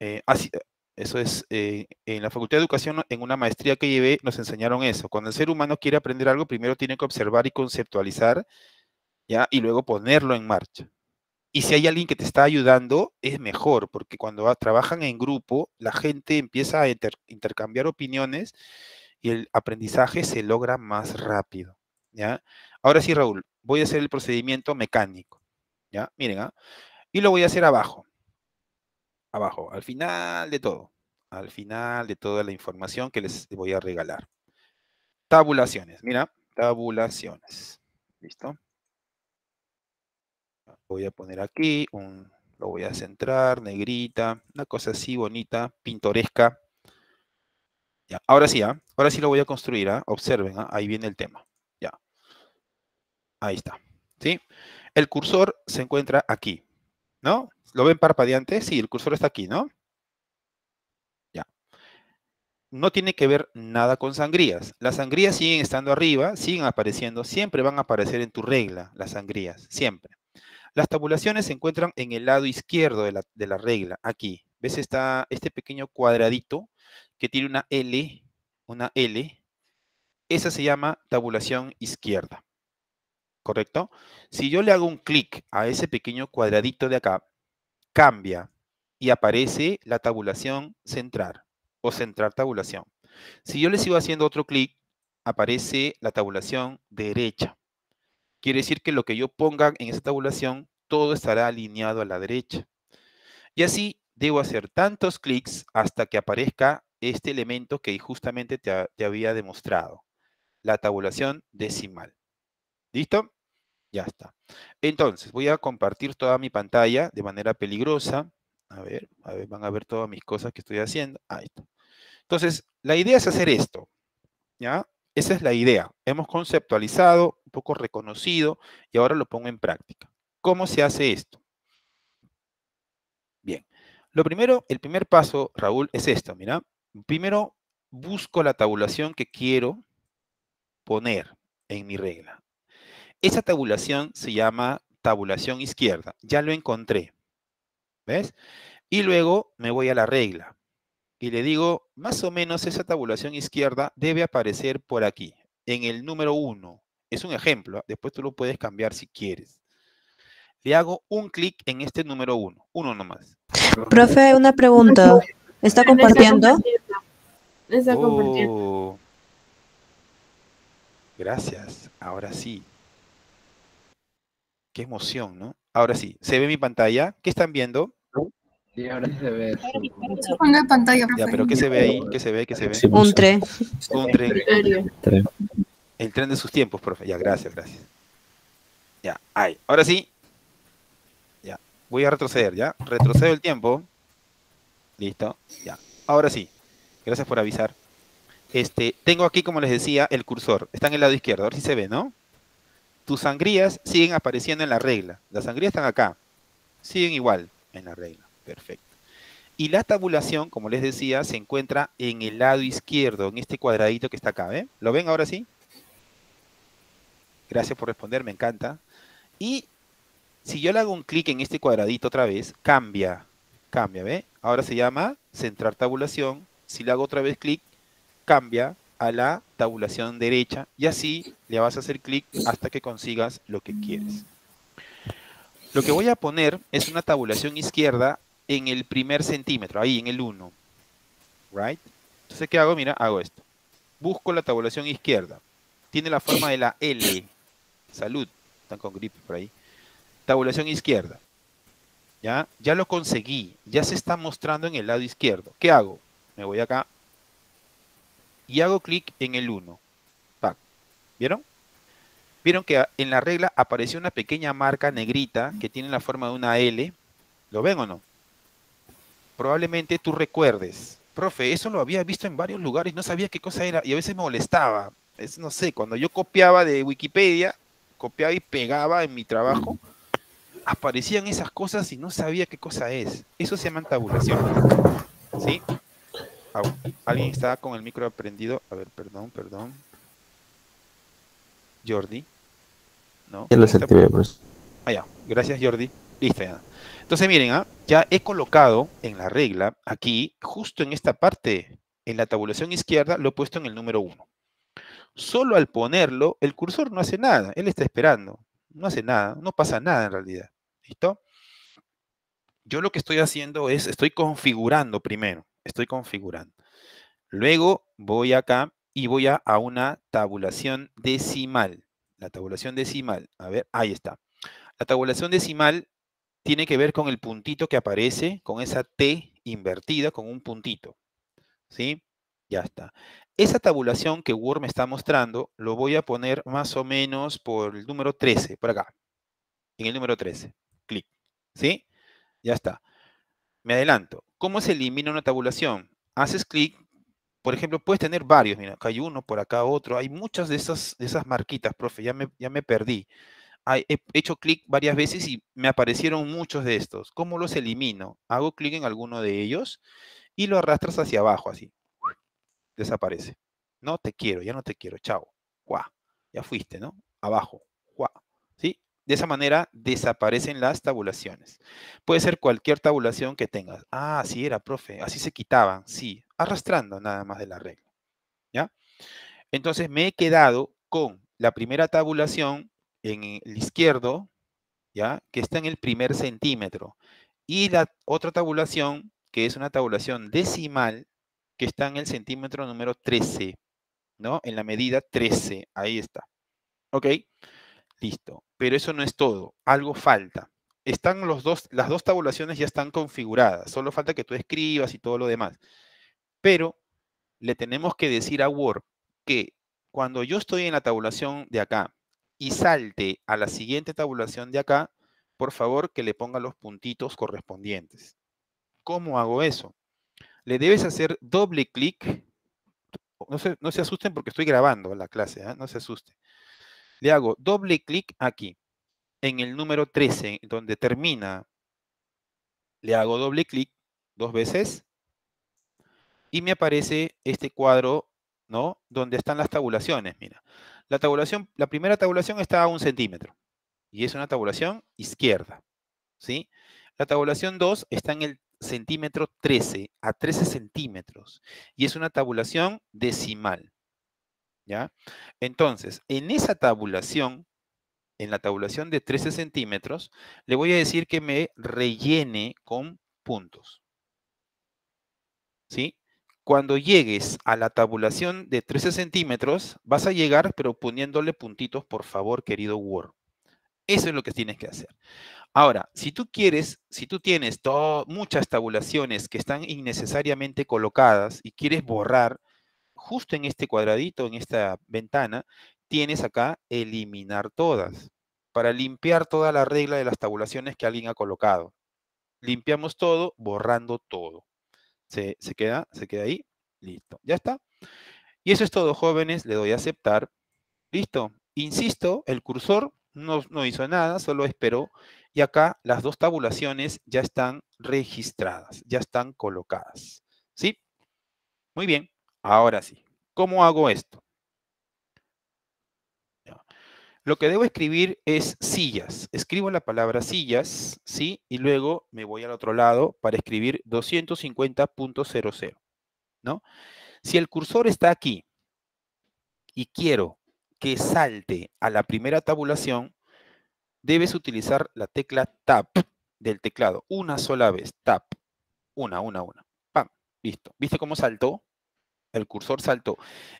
Eh, así, eso es, eh, en la Facultad de Educación, en una maestría que llevé, nos enseñaron eso. Cuando el ser humano quiere aprender algo, primero tiene que observar y conceptualizar, ¿ya? Y luego ponerlo en marcha. Y si hay alguien que te está ayudando, es mejor, porque cuando trabajan en grupo, la gente empieza a intercambiar opiniones y el aprendizaje se logra más rápido, ¿ya? Ahora sí, Raúl, voy a hacer el procedimiento mecánico, ¿ya? Miren, ¿ah? Y lo voy a hacer abajo abajo, al final de todo, al final de toda la información que les voy a regalar. Tabulaciones, mira, tabulaciones. ¿Listo? Voy a poner aquí un, lo voy a centrar, negrita, una cosa así bonita, pintoresca. Ya, ahora sí, ¿ah? ahora sí lo voy a construir, ¿ah? observen, ¿ah? ahí viene el tema. Ya, ahí está, ¿sí? El cursor se encuentra aquí, ¿no? ¿Lo ven parpadeante? Sí, el cursor está aquí, ¿no? Ya. No tiene que ver nada con sangrías. Las sangrías siguen estando arriba, siguen apareciendo, siempre van a aparecer en tu regla las sangrías, siempre. Las tabulaciones se encuentran en el lado izquierdo de la, regla, aquí. ¿Ves esta, este pequeño cuadradito que tiene una L? Una L. Esa se llama tabulación izquierda. ¿correcto? Si yo le hago un clic a ese pequeño cuadradito de acá, cambia y aparece la tabulación centrar o centrar tabulación. Si yo le sigo haciendo otro clic, aparece la tabulación derecha. Quiere decir que lo que yo ponga en esa tabulación, todo estará alineado a la derecha. Y así debo hacer tantos clics hasta que aparezca este elemento que justamente te, te había demostrado, la tabulación decimal. ¿Listo? Ya está. Entonces, voy a compartir toda mi pantalla de manera peligrosa. A ver, a ver, van a ver todas mis cosas que estoy haciendo. Ahí está. Entonces, la idea es hacer esto. ¿Ya? Esa es la idea. Hemos conceptualizado, un poco reconocido, y ahora lo pongo en práctica. ¿Cómo se hace esto? Bien. Lo primero, el primer paso, Raúl, es esto. Mira, primero busco la tabulación que quiero poner en mi regla. Esa tabulación se llama tabulación izquierda. Ya lo encontré. ¿Ves? Y luego me voy a la regla. Y le digo, más o menos esa tabulación izquierda debe aparecer por aquí, en el número 1. Es un ejemplo, ¿ah? después tú lo puedes cambiar si quieres. Le hago un clic en este número 1, uno nomás. Profe, una pregunta. ¿Está compartiendo? Está compartiendo. Oh. Gracias, ahora sí. Qué emoción, ¿no? Ahora sí, ¿se ve mi pantalla? ¿Qué están viendo? Sí, ahora se ve. pero ¿qué se ve ahí? ¿Qué se ve? ¿Qué se ve? Un tren. Un tren. El tren de sus tiempos, profe. Ya, gracias, gracias. Ya, ahí. Ahora sí. Ya, voy a retroceder, ¿ya? Retrocedo el tiempo. Listo, ya. Ahora sí. Gracias por avisar. Este, tengo aquí, como les decía, el cursor. Está en el lado izquierdo, ahora sí se ve, ¿no? tus sangrías siguen apareciendo en la regla. Las sangrías están acá. Siguen igual en la regla. Perfecto. Y la tabulación, como les decía, se encuentra en el lado izquierdo, en este cuadradito que está acá. ¿eh? ¿Lo ven ahora sí? Gracias por responder, me encanta. Y si yo le hago un clic en este cuadradito otra vez, cambia, cambia, ¿ve? Ahora se llama centrar tabulación. Si le hago otra vez clic, cambia a la tabulación derecha y así le vas a hacer clic hasta que consigas lo que quieres. Lo que voy a poner es una tabulación izquierda en el primer centímetro, ahí en el 1. Right? Entonces, ¿qué hago? Mira, hago esto. Busco la tabulación izquierda. Tiene la forma de la L. Salud. Están con gripe por ahí. Tabulación izquierda. ¿Ya? Ya lo conseguí. Ya se está mostrando en el lado izquierdo. ¿Qué hago? Me voy acá, y hago clic en el 1. ¿Vieron? Vieron que en la regla apareció una pequeña marca negrita que tiene la forma de una L. ¿Lo ven o no? Probablemente tú recuerdes, profe, eso lo había visto en varios lugares, no sabía qué cosa era y a veces me molestaba. Es, no sé, cuando yo copiaba de Wikipedia, copiaba y pegaba en mi trabajo, aparecían esas cosas y no sabía qué cosa es. Eso se llama tabulación ¿Sí? Alguien está con el micro aprendido. A ver, perdón, perdón. Jordi. ¿No? Ah, ya. Gracias, Jordi. Listo, Entonces, miren, ¿ah? ya he colocado en la regla, aquí, justo en esta parte, en la tabulación izquierda, lo he puesto en el número 1. Solo al ponerlo, el cursor no hace nada. Él está esperando. No hace nada. No pasa nada en realidad. ¿Listo? Yo lo que estoy haciendo es, estoy configurando primero estoy configurando. Luego voy acá y voy a, una tabulación decimal. La tabulación decimal, a ver, ahí está. La tabulación decimal tiene que ver con el puntito que aparece, con esa T invertida, con un puntito. ¿Sí? Ya está. Esa tabulación que Word me está mostrando, lo voy a poner más o menos por el número 13, por acá. En el número 13. Clic. ¿Sí? Ya está. Me adelanto. ¿Cómo se elimina una tabulación? Haces clic, por ejemplo, puedes tener varios. Mira, acá hay uno, por acá otro. Hay muchas de esas, marquitas, profe, ya me, perdí. he hecho clic varias veces y me aparecieron muchos de estos. ¿Cómo los elimino? Hago clic en alguno de ellos y lo arrastras hacia abajo, así. Desaparece. No te quiero, ya no te quiero, chao. Guau, ya fuiste, ¿no? Abajo. De esa manera desaparecen las tabulaciones. Puede ser cualquier tabulación que tengas. Ah, sí, era, profe. Así se quitaban. Sí, arrastrando nada más de la regla. ¿Ya? Entonces me he quedado con la primera tabulación en el izquierdo, ¿ya? Que está en el primer centímetro. Y la otra tabulación, que es una tabulación decimal, que está en el centímetro número 13, ¿no? En la medida 13. Ahí está. ¿Ok? Listo pero eso no es todo, algo falta. Están los dos, las dos tabulaciones ya están configuradas, solo falta que tú escribas y todo lo demás. Pero le tenemos que decir a Word que cuando yo estoy en la tabulación de acá y salte a la siguiente tabulación de acá, por favor que le ponga los puntitos correspondientes. ¿Cómo hago eso? Le debes hacer doble clic. No se, asusten porque estoy grabando la clase, ¿ah? no se asusten le hago doble clic aquí, en el número 13, donde termina. Le hago doble clic dos veces y me aparece este cuadro, ¿no? Donde están las tabulaciones, mira. La tabulación, la primera tabulación está a un centímetro y es una tabulación izquierda, ¿sí? La tabulación 2 está en el centímetro 13, a 13 centímetros y es una tabulación decimal. ¿ya? Entonces, en esa tabulación, en la tabulación de 13 centímetros, le voy a decir que me rellene con puntos. ¿Sí? Cuando llegues a la tabulación de 13 centímetros, vas a llegar, pero poniéndole puntitos, por favor, querido Word. Eso es lo que tienes que hacer. Ahora, si tú quieres, si tú tienes muchas tabulaciones que están innecesariamente colocadas y quieres borrar, justo en este cuadradito, en esta ventana, tienes acá eliminar todas, para limpiar toda la regla de las tabulaciones que alguien ha colocado. Limpiamos todo, borrando todo. Se, queda, se queda ahí, listo, ya está. Y eso es todo, jóvenes, le doy a aceptar. Listo, insisto, el cursor no, no, hizo nada, solo esperó. Y acá las dos tabulaciones ya están registradas, ya están colocadas. ¿Sí? Muy bien. Ahora sí, ¿cómo hago esto? Lo que debo escribir es sillas. Escribo la palabra sillas, ¿sí? Y luego me voy al otro lado para escribir 250.00, ¿no? Si el cursor está aquí y quiero que salte a la primera tabulación, debes utilizar la tecla Tab del teclado una sola vez. Tab. Una, una, una. ¡Pam! Listo. ¿Viste cómo saltó? el cursor saltó.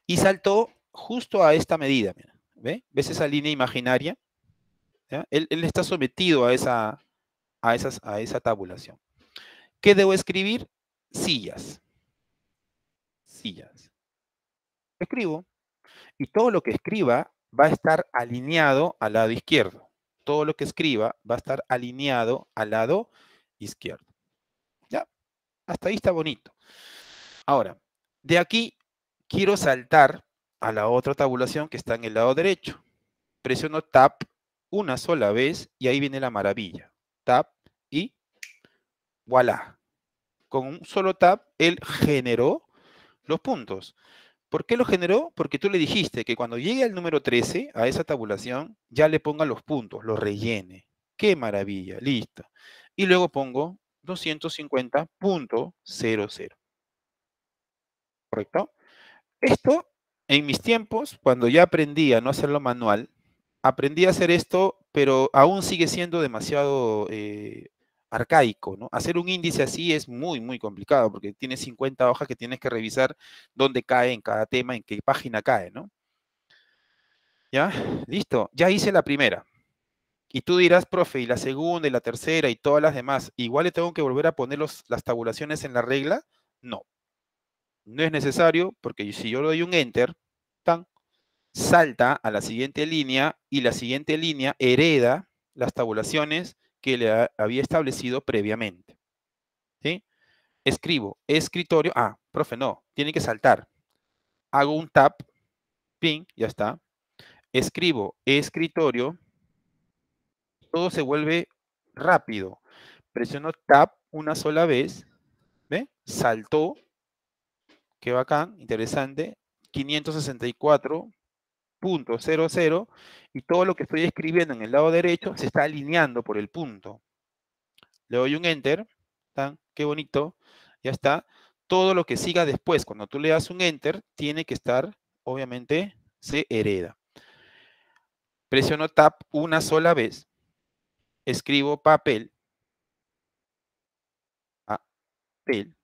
Y saltó justo a esta medida, ¿Ves esa línea imaginaria? Él, está sometido a esa, a, esas, a esa tabulación. ¿Qué debo escribir? Sillas. Sillas. Escribo. Y todo lo que escriba va a estar alineado al lado izquierdo. Todo lo que escriba va a estar alineado al lado izquierdo. ¿Ya? Hasta ahí está bonito. Ahora, de aquí quiero saltar a la otra tabulación que está en el lado derecho. Presiono Tab una sola vez y ahí viene la maravilla. Tab y voilà. Con un solo tab, él generó los puntos. ¿Por qué lo generó? Porque tú le dijiste que cuando llegue al número 13, a esa tabulación, ya le ponga los puntos, los rellene. ¡Qué maravilla! Listo. Y luego pongo 250.00. ¿correcto? Esto, en mis tiempos, cuando ya aprendí a no hacerlo manual, aprendí a hacer esto, pero aún sigue siendo demasiado eh, arcaico, ¿no? Hacer un índice así es muy, muy complicado, porque tienes 50 hojas que tienes que revisar dónde cae en cada tema, en qué página cae, ¿no? ¿Ya? Listo, ya hice la primera. Y tú dirás, profe, y la segunda, y la tercera, y todas las demás, ¿igual le tengo que volver a poner las tabulaciones en la regla? No, no es necesario porque si yo le doy un enter, tan, salta a la siguiente línea y la siguiente línea hereda las tabulaciones que le había establecido previamente. Escribo escritorio. Ah, profe, no, tiene que saltar. Hago un tap, ping ya está. Escribo escritorio. Todo se vuelve rápido. Presiono tap una sola vez. ¿Ve? Saltó qué bacán, interesante, 564.00 y todo lo que estoy escribiendo en el lado derecho se está alineando por el punto. Le doy un enter, ¿tan? qué bonito, ya está. Todo lo que siga después, cuando tú le das un enter, tiene que estar, obviamente, se hereda. Presiono tab una sola vez. Escribo papel. Ah, papel.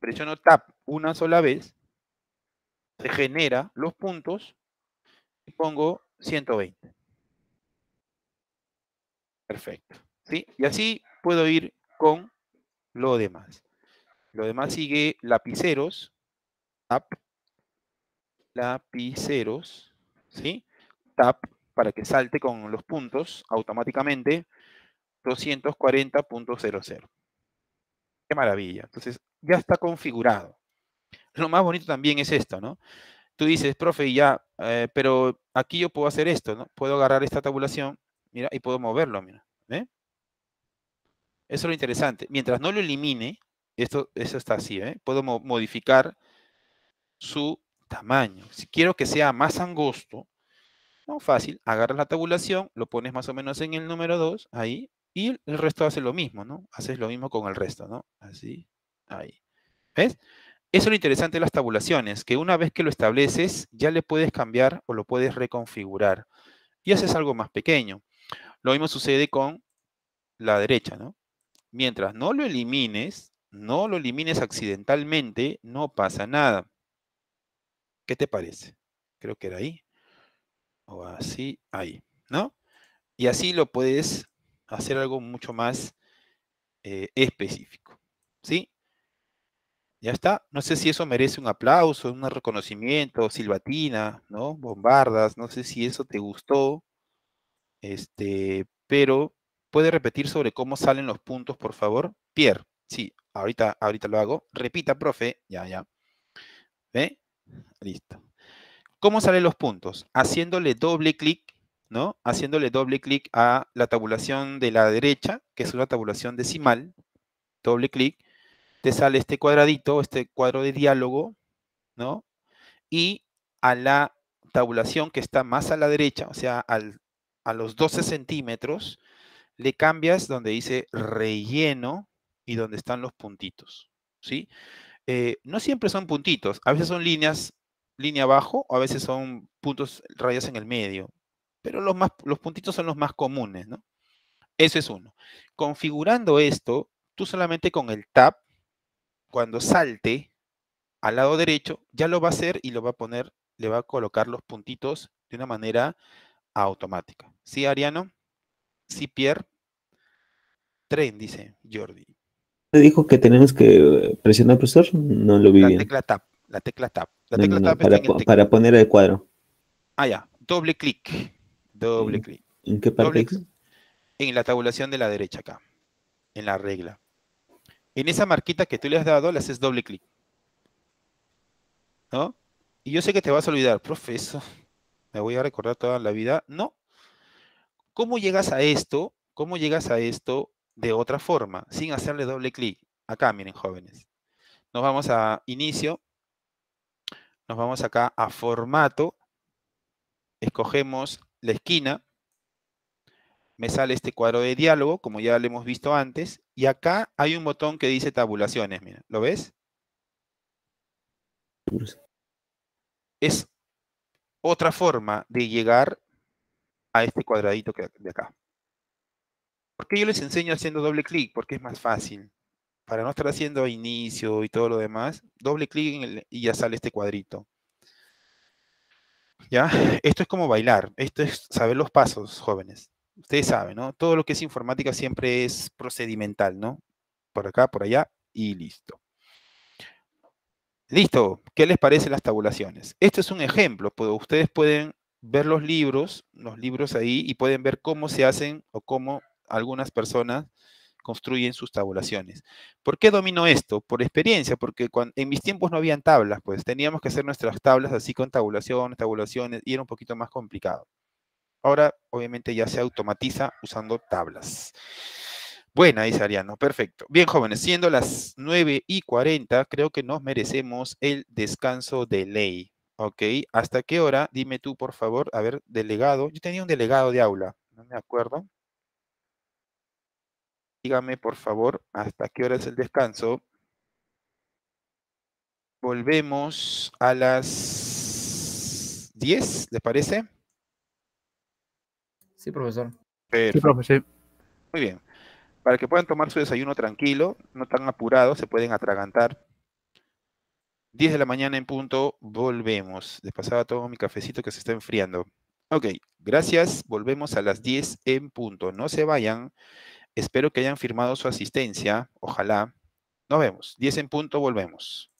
Presiono tab una sola vez, se genera los puntos y pongo 120. Perfecto. ¿Sí? Y así puedo ir con lo demás. Lo demás sigue lapiceros, tap, lapiceros, ¿sí? Tap para que salte con los puntos automáticamente 240.00. Qué maravilla. Entonces, ya está configurado lo más bonito también es esto, ¿no? Tú dices, profe, ya, eh, pero aquí yo puedo hacer esto, ¿no? Puedo agarrar esta tabulación, mira, y puedo moverlo, mira. ¿eh? Eso es lo interesante. Mientras no lo elimine, esto, eso está así, ¿eh? Puedo modificar su tamaño. Si quiero que sea más angosto, no fácil, agarras la tabulación, lo pones más o menos en el número 2, ahí, y el resto hace lo mismo, ¿no? Haces lo mismo con el resto, ¿no? Así, ahí. ¿Ves? Eso es lo interesante de las tabulaciones, que una vez que lo estableces, ya le puedes cambiar o lo puedes reconfigurar. Y haces algo más pequeño. Lo mismo sucede con la derecha, ¿no? Mientras no lo elimines, no lo elimines accidentalmente, no pasa nada. ¿Qué te parece? Creo que era ahí. O así, ahí, ¿no? Y así lo puedes hacer algo mucho más eh, específico, ¿sí? Ya está. No sé si eso merece un aplauso, un reconocimiento, silbatina, ¿no? Bombardas, no sé si eso te gustó. Este, pero puede repetir sobre cómo salen los puntos, por favor. Pierre, sí, ahorita, ahorita lo hago. Repita, profe. Ya, ya. ¿Ve? Listo. ¿Cómo salen los puntos? Haciéndole doble clic, ¿no? Haciéndole doble clic a la tabulación de la derecha, que es una tabulación decimal. Doble clic sale este cuadradito, este cuadro de diálogo, ¿no? Y a la tabulación que está más a la derecha, o sea, a los 12 centímetros, le cambias donde dice relleno y donde están los puntitos, ¿sí? Eh, no siempre son puntitos, a veces son líneas, línea abajo, o a veces son puntos rayas en el medio, pero los, más, los puntitos son los más comunes, ¿no? Eso es uno. Configurando esto, tú solamente con el tab cuando salte al lado derecho, ya lo va a hacer y lo va a poner, le va a colocar los puntitos de una manera automática. ¿Sí, Ariano? ¿Sí, Pierre? Tren, dice Jordi. ¿Te dijo que tenemos que presionar, profesor? No lo vi la bien. Tecla la tecla tab. La tecla tab para, para, poner el cuadro. Ah, ya. Doble clic. Doble clic. ¿En qué parte? En la tabulación de la derecha acá. En la regla en esa marquita que tú le has dado, le haces doble clic. ¿No? Y yo sé que te vas a olvidar, profesor, me voy a recordar toda la vida. No. ¿Cómo llegas a esto? ¿Cómo llegas a esto de otra forma, sin hacerle doble clic? Acá, miren, jóvenes. Nos vamos a inicio. Nos vamos acá a formato. Escogemos la esquina me sale este cuadro de diálogo, como ya lo hemos visto antes, y acá hay un botón que dice tabulaciones, mira, ¿lo ves? Es otra forma de llegar a este cuadradito que, de acá. ¿Por qué yo les enseño haciendo doble clic? Porque es más fácil. Para no estar haciendo inicio y todo lo demás, doble clic y ya sale este cuadrito. ¿Ya? Esto es como bailar, esto es saber los pasos, jóvenes ustedes saben, ¿no? Todo lo que es informática siempre es procedimental, ¿no? Por acá, por allá y listo. Listo, ¿qué les parecen las tabulaciones? Este es un ejemplo, pues, ustedes pueden ver los libros, los libros ahí, y pueden ver cómo se hacen o cómo algunas personas construyen sus tabulaciones. ¿Por qué domino esto? Por experiencia, porque en mis tiempos no habían tablas, pues teníamos que hacer nuestras tablas así con tabulaciones, tabulaciones, y era un poquito más complicado. Ahora, obviamente, ya se automatiza usando tablas. Buena, dice Ariano. Perfecto. Bien, jóvenes, siendo las 9 y 40, creo que nos merecemos el descanso de ley. ¿Ok? ¿Hasta qué hora? Dime tú, por favor. A ver, delegado. Yo tenía un delegado de aula. No me acuerdo. Dígame, por favor, ¿hasta qué hora es el descanso? Volvemos a las 10, ¿les parece? Sí, profesor. Sí, profesor. Muy bien. Para que puedan tomar su desayuno tranquilo, no tan apurados, se pueden atragantar. 10 de la mañana en punto, volvemos. Les pasaba todo mi cafecito que se está enfriando. Ok, gracias. Volvemos a las 10 en punto. No se vayan. Espero que hayan firmado su asistencia. Ojalá. Nos vemos. 10 en punto, volvemos.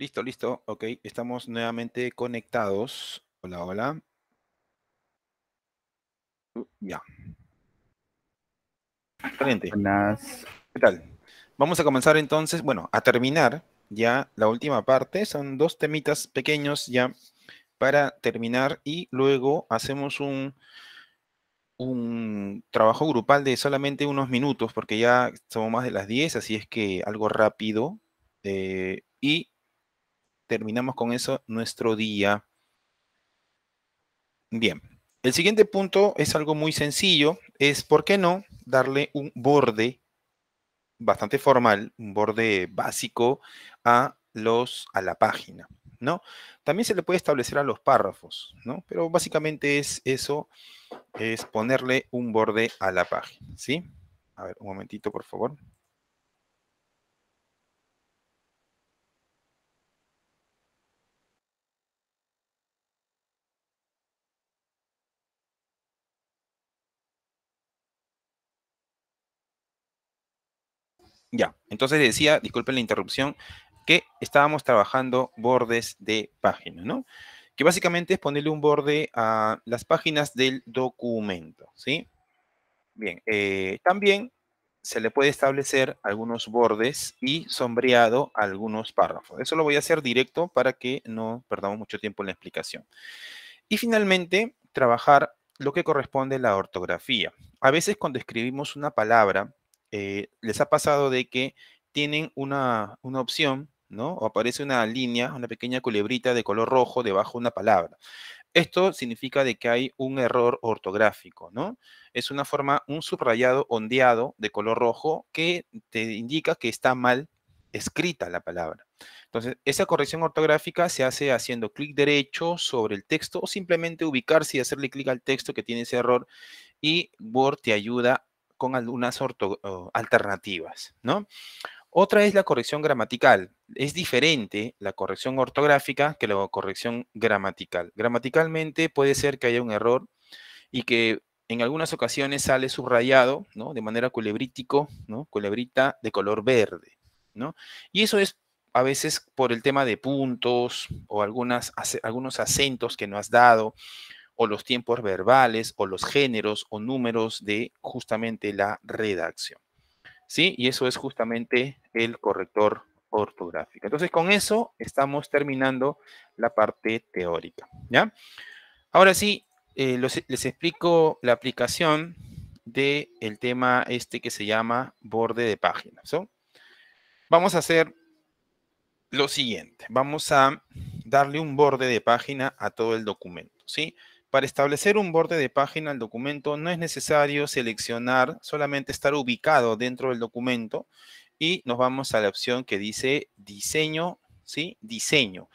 Listo, listo. Ok, estamos nuevamente conectados. Hola, hola. Uh, ya. Excelente. Buenas. ¿Qué tal? Vamos a comenzar entonces, bueno, a terminar ya la última parte. Son dos temitas pequeños ya para terminar y luego hacemos un, un trabajo grupal de solamente unos minutos porque ya somos más de las 10, así es que algo rápido. Eh, y terminamos con eso nuestro día. Bien, el siguiente punto es algo muy sencillo, es por qué no darle un borde bastante formal, un borde básico a los a la página, ¿no? También se le puede establecer a los párrafos, ¿no? Pero básicamente es eso, es ponerle un borde a la página, ¿sí? A ver, un momentito, por favor. Ya, entonces decía, disculpen la interrupción, que estábamos trabajando bordes de página, ¿no? Que básicamente es ponerle un borde a las páginas del documento, ¿sí? Bien, eh, también se le puede establecer algunos bordes y sombreado algunos párrafos. Eso lo voy a hacer directo para que no perdamos mucho tiempo en la explicación. Y finalmente, trabajar lo que corresponde a la ortografía. A veces cuando escribimos una palabra, eh, les ha pasado de que tienen una, opción, ¿no? O aparece una línea, una pequeña culebrita de color rojo debajo de una palabra. Esto significa de que hay un error ortográfico, ¿no? Es una forma, un subrayado ondeado de color rojo que te indica que está mal escrita la palabra. Entonces, esa corrección ortográfica se hace haciendo clic derecho sobre el texto o simplemente ubicarse y hacerle clic al texto que tiene ese error y Word te ayuda con algunas alternativas, ¿no? Otra es la corrección gramatical. Es diferente la corrección ortográfica que la corrección gramatical. Gramaticalmente puede ser que haya un error y que en algunas ocasiones sale subrayado, ¿no? De manera culebrítico, ¿no? Culebrita de color verde, ¿no? Y eso es a veces por el tema de puntos o algunos acentos que no has dado o los tiempos verbales o los géneros o números de justamente la redacción. ¿Sí? Y eso es justamente el corrector ortográfico. Entonces, con eso estamos terminando la parte teórica, ¿ya? Ahora sí, eh, e, les explico la aplicación del tema este que se llama borde de página. Vamos a hacer lo siguiente. Vamos a darle un borde de página a todo el documento, ¿sí? Para establecer un borde de página al documento no es necesario seleccionar, solamente estar ubicado dentro del documento y nos vamos a la opción que dice diseño, ¿sí? Diseño.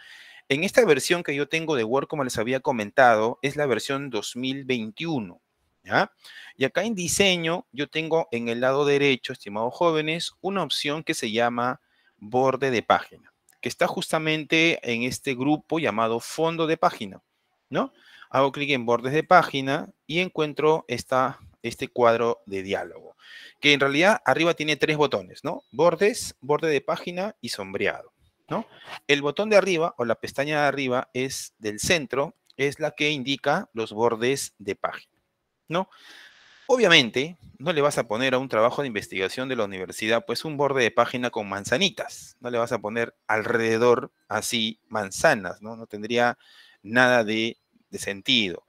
En esta versión que yo tengo de Word, como les había comentado, es la versión 2021. ¿Ya? Y acá en diseño yo tengo en el lado derecho, estimados jóvenes, una opción que se llama borde de página, que está justamente en este grupo llamado fondo de página, ¿no? Hago clic en bordes de página y encuentro este cuadro de diálogo, que en realidad arriba tiene tres botones, ¿no? Bordes, borde de página y sombreado, ¿no? El botón de arriba o la pestaña de arriba es del centro, es la que indica los bordes de página, ¿no? Obviamente, no le vas a poner a un trabajo de investigación de la universidad, pues un borde de página con manzanitas. No le vas a poner alrededor así manzanas, ¿no? No tendría nada de sentido.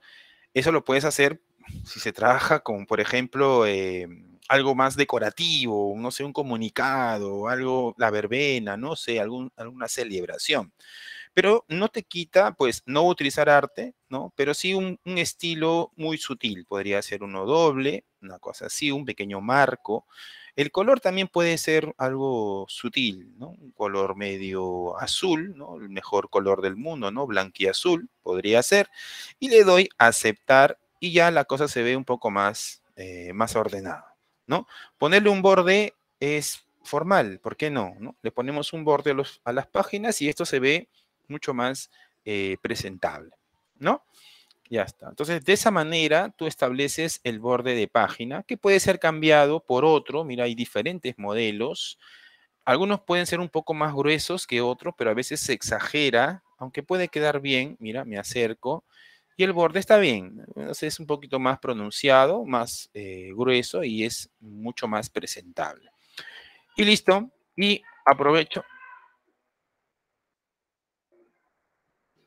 Eso lo puedes hacer si se trabaja con, por ejemplo, eh, algo más decorativo, no sé, un comunicado, algo, la verbena, no sé, alguna celebración. Pero no te quita, pues, no utilizar arte, ¿no? Pero sí un, un estilo muy sutil. Podría ser uno doble, una cosa así, un pequeño marco, el color también puede ser algo sutil, ¿no? Un color medio azul, ¿no? El mejor color del mundo, ¿no? azul podría ser. Y le doy aceptar y ya la cosa se ve un poco más, eh, más ordenada, ¿no? Ponerle un borde es formal, ¿por qué no? ¿no? Le ponemos un borde a, las páginas y esto se ve mucho más eh, presentable, ¿no? Ya está. Entonces, de esa manera tú estableces el borde de página que puede ser cambiado por otro. Mira, hay diferentes modelos. Algunos pueden ser un poco más gruesos que otros, pero a veces se exagera, aunque puede quedar bien. Mira, me acerco y el borde está bien. es un poquito más pronunciado, más eh, grueso y es mucho más presentable. Y listo. Y aprovecho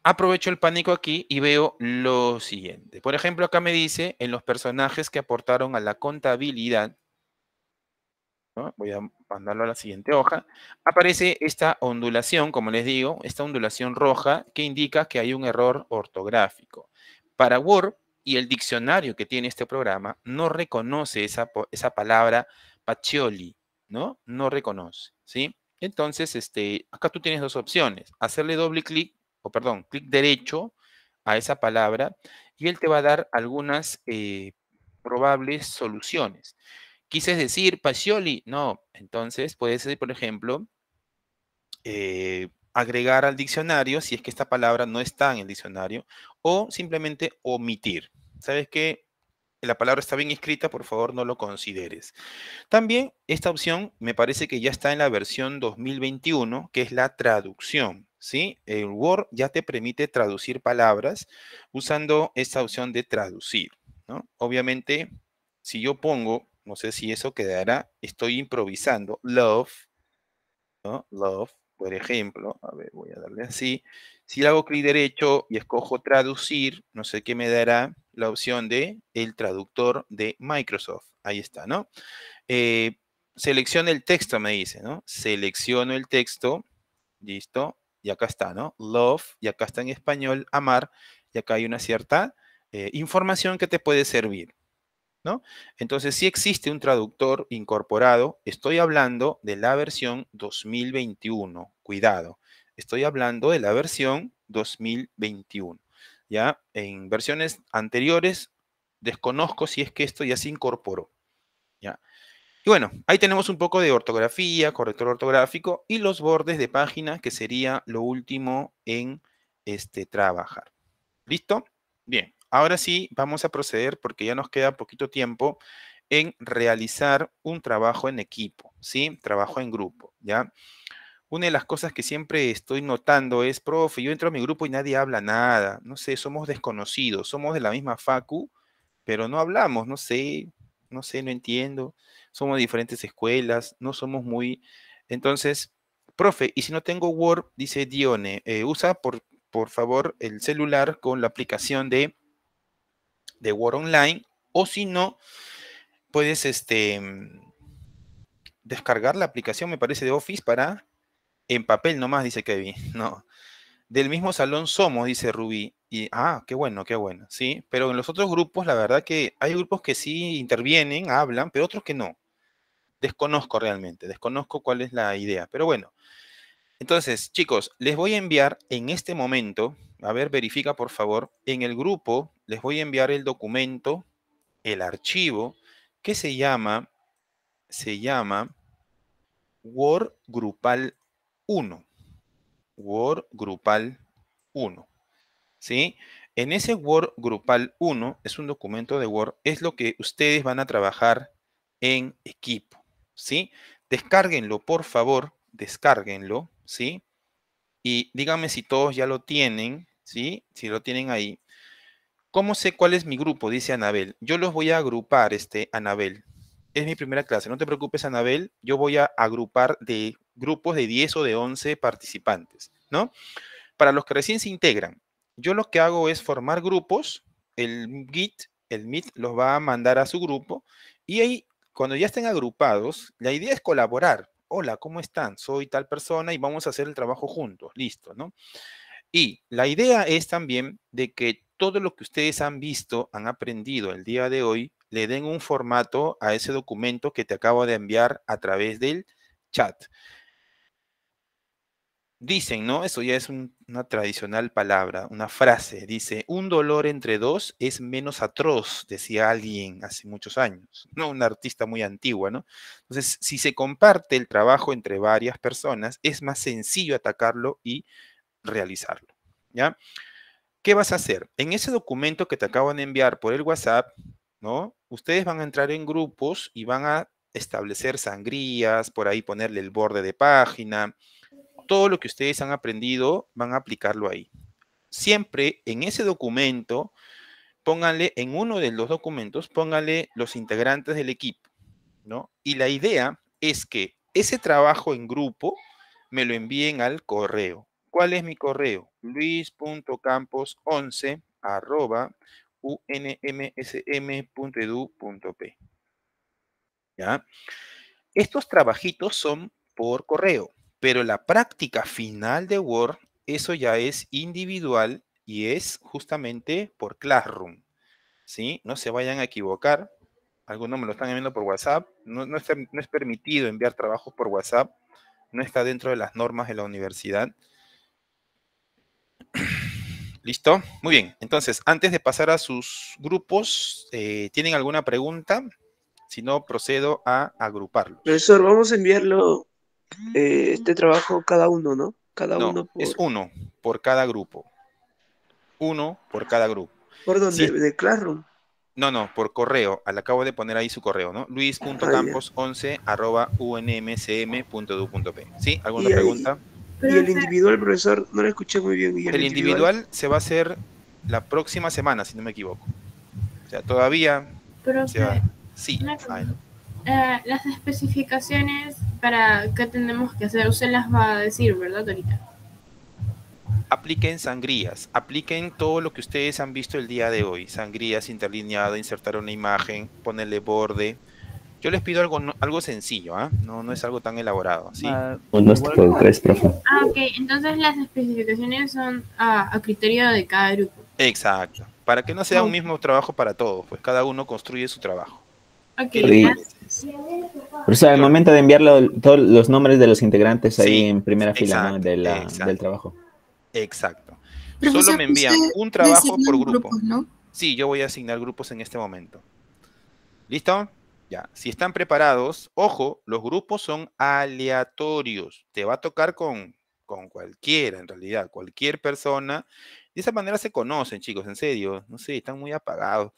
aprovecho el pánico aquí y veo lo siguiente. Por ejemplo, acá me dice en los personajes que aportaron a la contabilidad, voy a mandarlo a la siguiente hoja, aparece esta ondulación, como les digo, esta ondulación roja que indica que hay un error ortográfico. Para Word y el diccionario que tiene este programa no reconoce esa, esa palabra pacioli, ¿no? No reconoce, ¿sí? Entonces, este, acá tú tienes dos opciones, hacerle doble clic o perdón, clic derecho a esa palabra y él te va a dar algunas eh, probables soluciones. Quise decir Pacioli, no, entonces puedes, por ejemplo, eh, agregar al diccionario si es que esta palabra no está en el diccionario o simplemente omitir. ¿Sabes qué? La palabra está bien escrita, por favor no lo consideres. También esta opción me parece que ya está en la versión 2021, que es la traducción. ¿sí? El Word ya te permite traducir palabras usando esta opción de traducir, Obviamente, si yo pongo, no sé si eso quedará, estoy improvisando, love, Love, por ejemplo, a ver, voy a darle así. Si le hago clic derecho y escojo traducir, no sé qué me dará la opción de el traductor de Microsoft. Ahí está, ¿no? Eh, el texto, me dice, ¿no? Selecciono el texto, listo, y acá está, ¿no? Love, y acá está en español, amar, y acá hay una cierta eh, información que te puede servir, ¿no? Entonces, si existe un traductor incorporado, estoy hablando de la versión 2021, cuidado, estoy hablando de la versión 2021, ¿ya? En versiones anteriores, desconozco si es que esto ya se incorporó, ¿ya? Y bueno, ahí tenemos un poco de ortografía, corrector ortográfico y los bordes de página, que sería lo último en este, trabajar. ¿Listo? Bien, ahora sí vamos a proceder porque ya nos queda poquito tiempo en realizar un trabajo en equipo, ¿sí? Trabajo en grupo, ¿ya? Una de las cosas que siempre estoy notando es, profe, yo entro a mi grupo y nadie habla nada, no sé, somos desconocidos, somos de la misma facu, pero no hablamos, no sé, no sé, no entiendo somos de diferentes escuelas, no somos muy... Entonces, profe, y si no tengo Word, dice Dione, eh, usa por, por favor el celular con la aplicación de, de Word Online, o si no, puedes este, mm, descargar la aplicación, me parece, de Office para en papel nomás, dice Kevin. No, del mismo salón somos, dice Rubí. Y, ah, qué bueno, qué bueno, sí. Pero en los otros grupos, la verdad que hay grupos que sí intervienen, hablan, pero otros que no. Desconozco realmente, desconozco cuál es la idea. Pero bueno, entonces, chicos, les voy a enviar en este momento, a ver, verifica por favor, en el grupo les voy a enviar el documento, el archivo, que se llama, se llama Word Grupal 1. Word Grupal 1. ¿Sí? En ese Word Grupal 1, es un documento de Word, es lo que ustedes van a trabajar en equipo. ¿Sí? Descárguenlo, por favor, descárguenlo, ¿sí? Y díganme si todos ya lo tienen, ¿sí? Si lo tienen ahí. ¿Cómo sé cuál es mi grupo? Dice Anabel. Yo los voy a agrupar, este, Anabel. Es mi primera clase. No te preocupes, Anabel. Yo voy a agrupar de grupos de 10 o de 11 participantes, ¿no? Para los que recién se integran, yo lo que hago es formar grupos, el Git, el Meet los va a mandar a su grupo y ahí, cuando ya estén agrupados, la idea es colaborar. Hola, ¿cómo están? Soy tal persona y vamos a hacer el trabajo juntos, listo, ¿no? Y la idea es también de que todo lo que ustedes han visto, han aprendido el día de hoy, le den un formato a ese documento que te acabo de enviar a través del chat. Dicen, ¿no? Eso ya es una tradicional palabra, una frase. Dice, un dolor entre dos es menos atroz, decía alguien hace muchos años, ¿no? Una artista muy antigua, ¿no? Entonces, si se comparte el trabajo entre varias personas, es más sencillo atacarlo y realizarlo, ¿ya? ¿Qué vas a hacer? En ese documento que te acaban de enviar por el WhatsApp, ¿no? Ustedes van a entrar en grupos y van a establecer sangrías, por ahí ponerle el borde de página, todo lo que ustedes han aprendido van a aplicarlo ahí. Siempre en ese documento, pónganle, en uno de los documentos, pónganle los integrantes del equipo, ¿no? Y la idea es que ese trabajo en grupo me lo envíen al correo. ¿Cuál es mi correo? luis.campos11 arroba unmsm.edu.p. ¿Ya? Estos trabajitos son por correo. Pero la práctica final de Word, eso ya es individual y es justamente por Classroom. ¿Sí? No se vayan a equivocar. Algunos me lo están enviando por WhatsApp. No, es permitido enviar trabajos por WhatsApp. No está dentro de las normas de la universidad. ¿Listo? Muy bien. Entonces, antes de pasar a sus grupos, eh, ¿tienen alguna pregunta? Si no, procedo a agruparlo. Profesor, vamos a enviarlo eh, este trabajo cada uno, ¿no? Cada uno. Es uno por cada grupo. Uno por cada grupo. ¿Por dónde? ¿De Classroom? No, no, por correo. Al acabo de poner ahí su correo, ¿no? Ah, luis.campos11 ¿Sí? ¿Alguna pregunta? y el individual, profesor, no lo escuché muy bien. el, individual? se va a hacer la próxima semana, si no me equivoco. O sea, todavía... Sí. Eh, las especificaciones para qué tenemos que hacer, usted las va a decir, ¿verdad, Torita? apliquen sangrías, apliquen todo lo que ustedes han visto el día de hoy, sangrías, interlineado, insertar una imagen, ponerle borde. Yo les pido algo, algo sencillo, ¿ah? no, no es algo tan elaborado. ¿sí? Ah, ah ok, entonces las especificaciones son a criterio de cada grupo. Exacto, para que no sea un mismo trabajo para todos, pues cada uno construye su trabajo. O sea, el momento de enviar todos los nombres de los integrantes ahí en primera fila del trabajo. Exacto. Solo me envían un trabajo por grupo. Sí, yo voy a asignar grupos en este momento. ¿Listo? Ya. Si están preparados, ojo, los grupos son aleatorios. Te va a tocar con, con cualquiera, en realidad, cualquier persona. De esa manera se conocen, chicos, en serio. No sé, están muy apagados.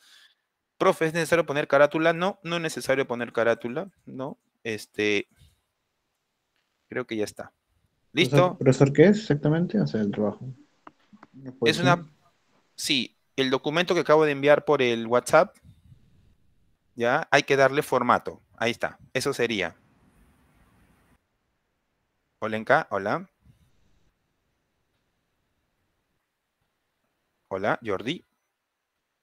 Profe, ¿es necesario poner carátula? No, no es necesario poner carátula, ¿no? Este, creo que ya está. ¿Listo? ¿Profesor qué es exactamente? Hacer el trabajo. Es una, sí, el documento que acabo de enviar por el WhatsApp, ya, hay que darle formato. Ahí está, eso sería. Olenka, hola. Hola, Jordi.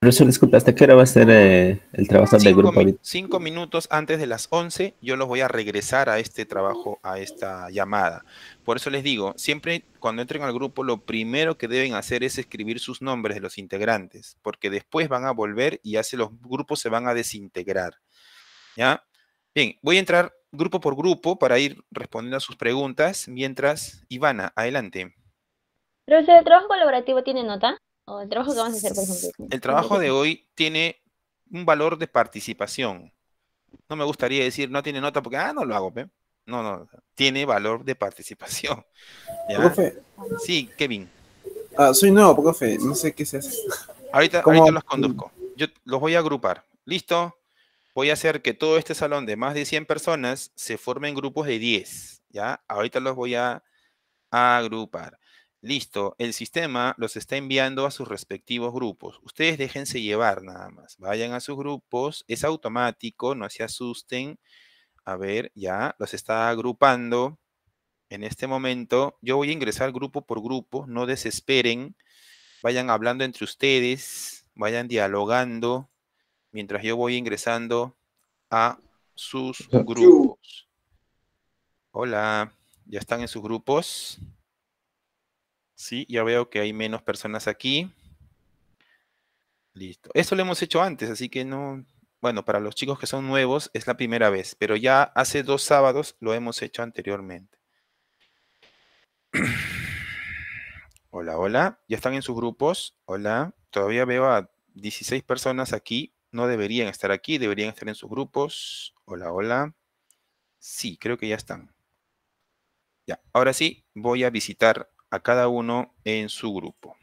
Pero eso, disculpa, ¿hasta qué hora va a ser eh, el trabajo del grupo Cinco minutos antes de las once, yo los voy a regresar a este trabajo, a esta llamada. Por eso les digo, siempre cuando entren al grupo lo primero que deben hacer es escribir sus nombres de los integrantes, porque después van a volver y hace los grupos se van a desintegrar. ¿Ya? Bien, voy a entrar grupo por grupo para ir respondiendo a sus preguntas, mientras Ivana, adelante. Profesor, ¿el trabajo colaborativo tiene nota? el trabajo a El trabajo de hoy tiene un valor de participación. No me gustaría decir no tiene nota porque, ah, no lo hago, No, no, tiene valor de participación. Sí, Kevin. Ah, soy nuevo, profe, no sé qué se hace. Ahorita, los conduzco. Yo los voy a agrupar. ¿Listo? Voy a hacer que todo este salón de más de 100 personas se en grupos de 10. ¿Ya? Ahorita los voy a agrupar. Listo, el sistema los está enviando a sus respectivos grupos. Ustedes déjense llevar nada más. Vayan a sus grupos, es automático, no se asusten. A ver, ya los está agrupando. En este momento yo voy a ingresar grupo por grupo, no desesperen. Vayan hablando entre ustedes, vayan dialogando mientras yo voy ingresando a sus grupos. Hola, ¿ya están en sus grupos? Sí, ya veo que hay menos personas aquí. Listo. Esto lo hemos hecho antes, así que no... Bueno, para los chicos que son nuevos es la primera vez, pero ya hace dos sábados lo hemos hecho anteriormente. Hola, hola. ¿Ya están en sus grupos? Hola. Todavía veo a 16 personas aquí. No deberían estar aquí, deberían estar en sus grupos. Hola, hola. Sí, creo que ya están. Ya, ahora sí, voy a visitar a cada uno en su grupo.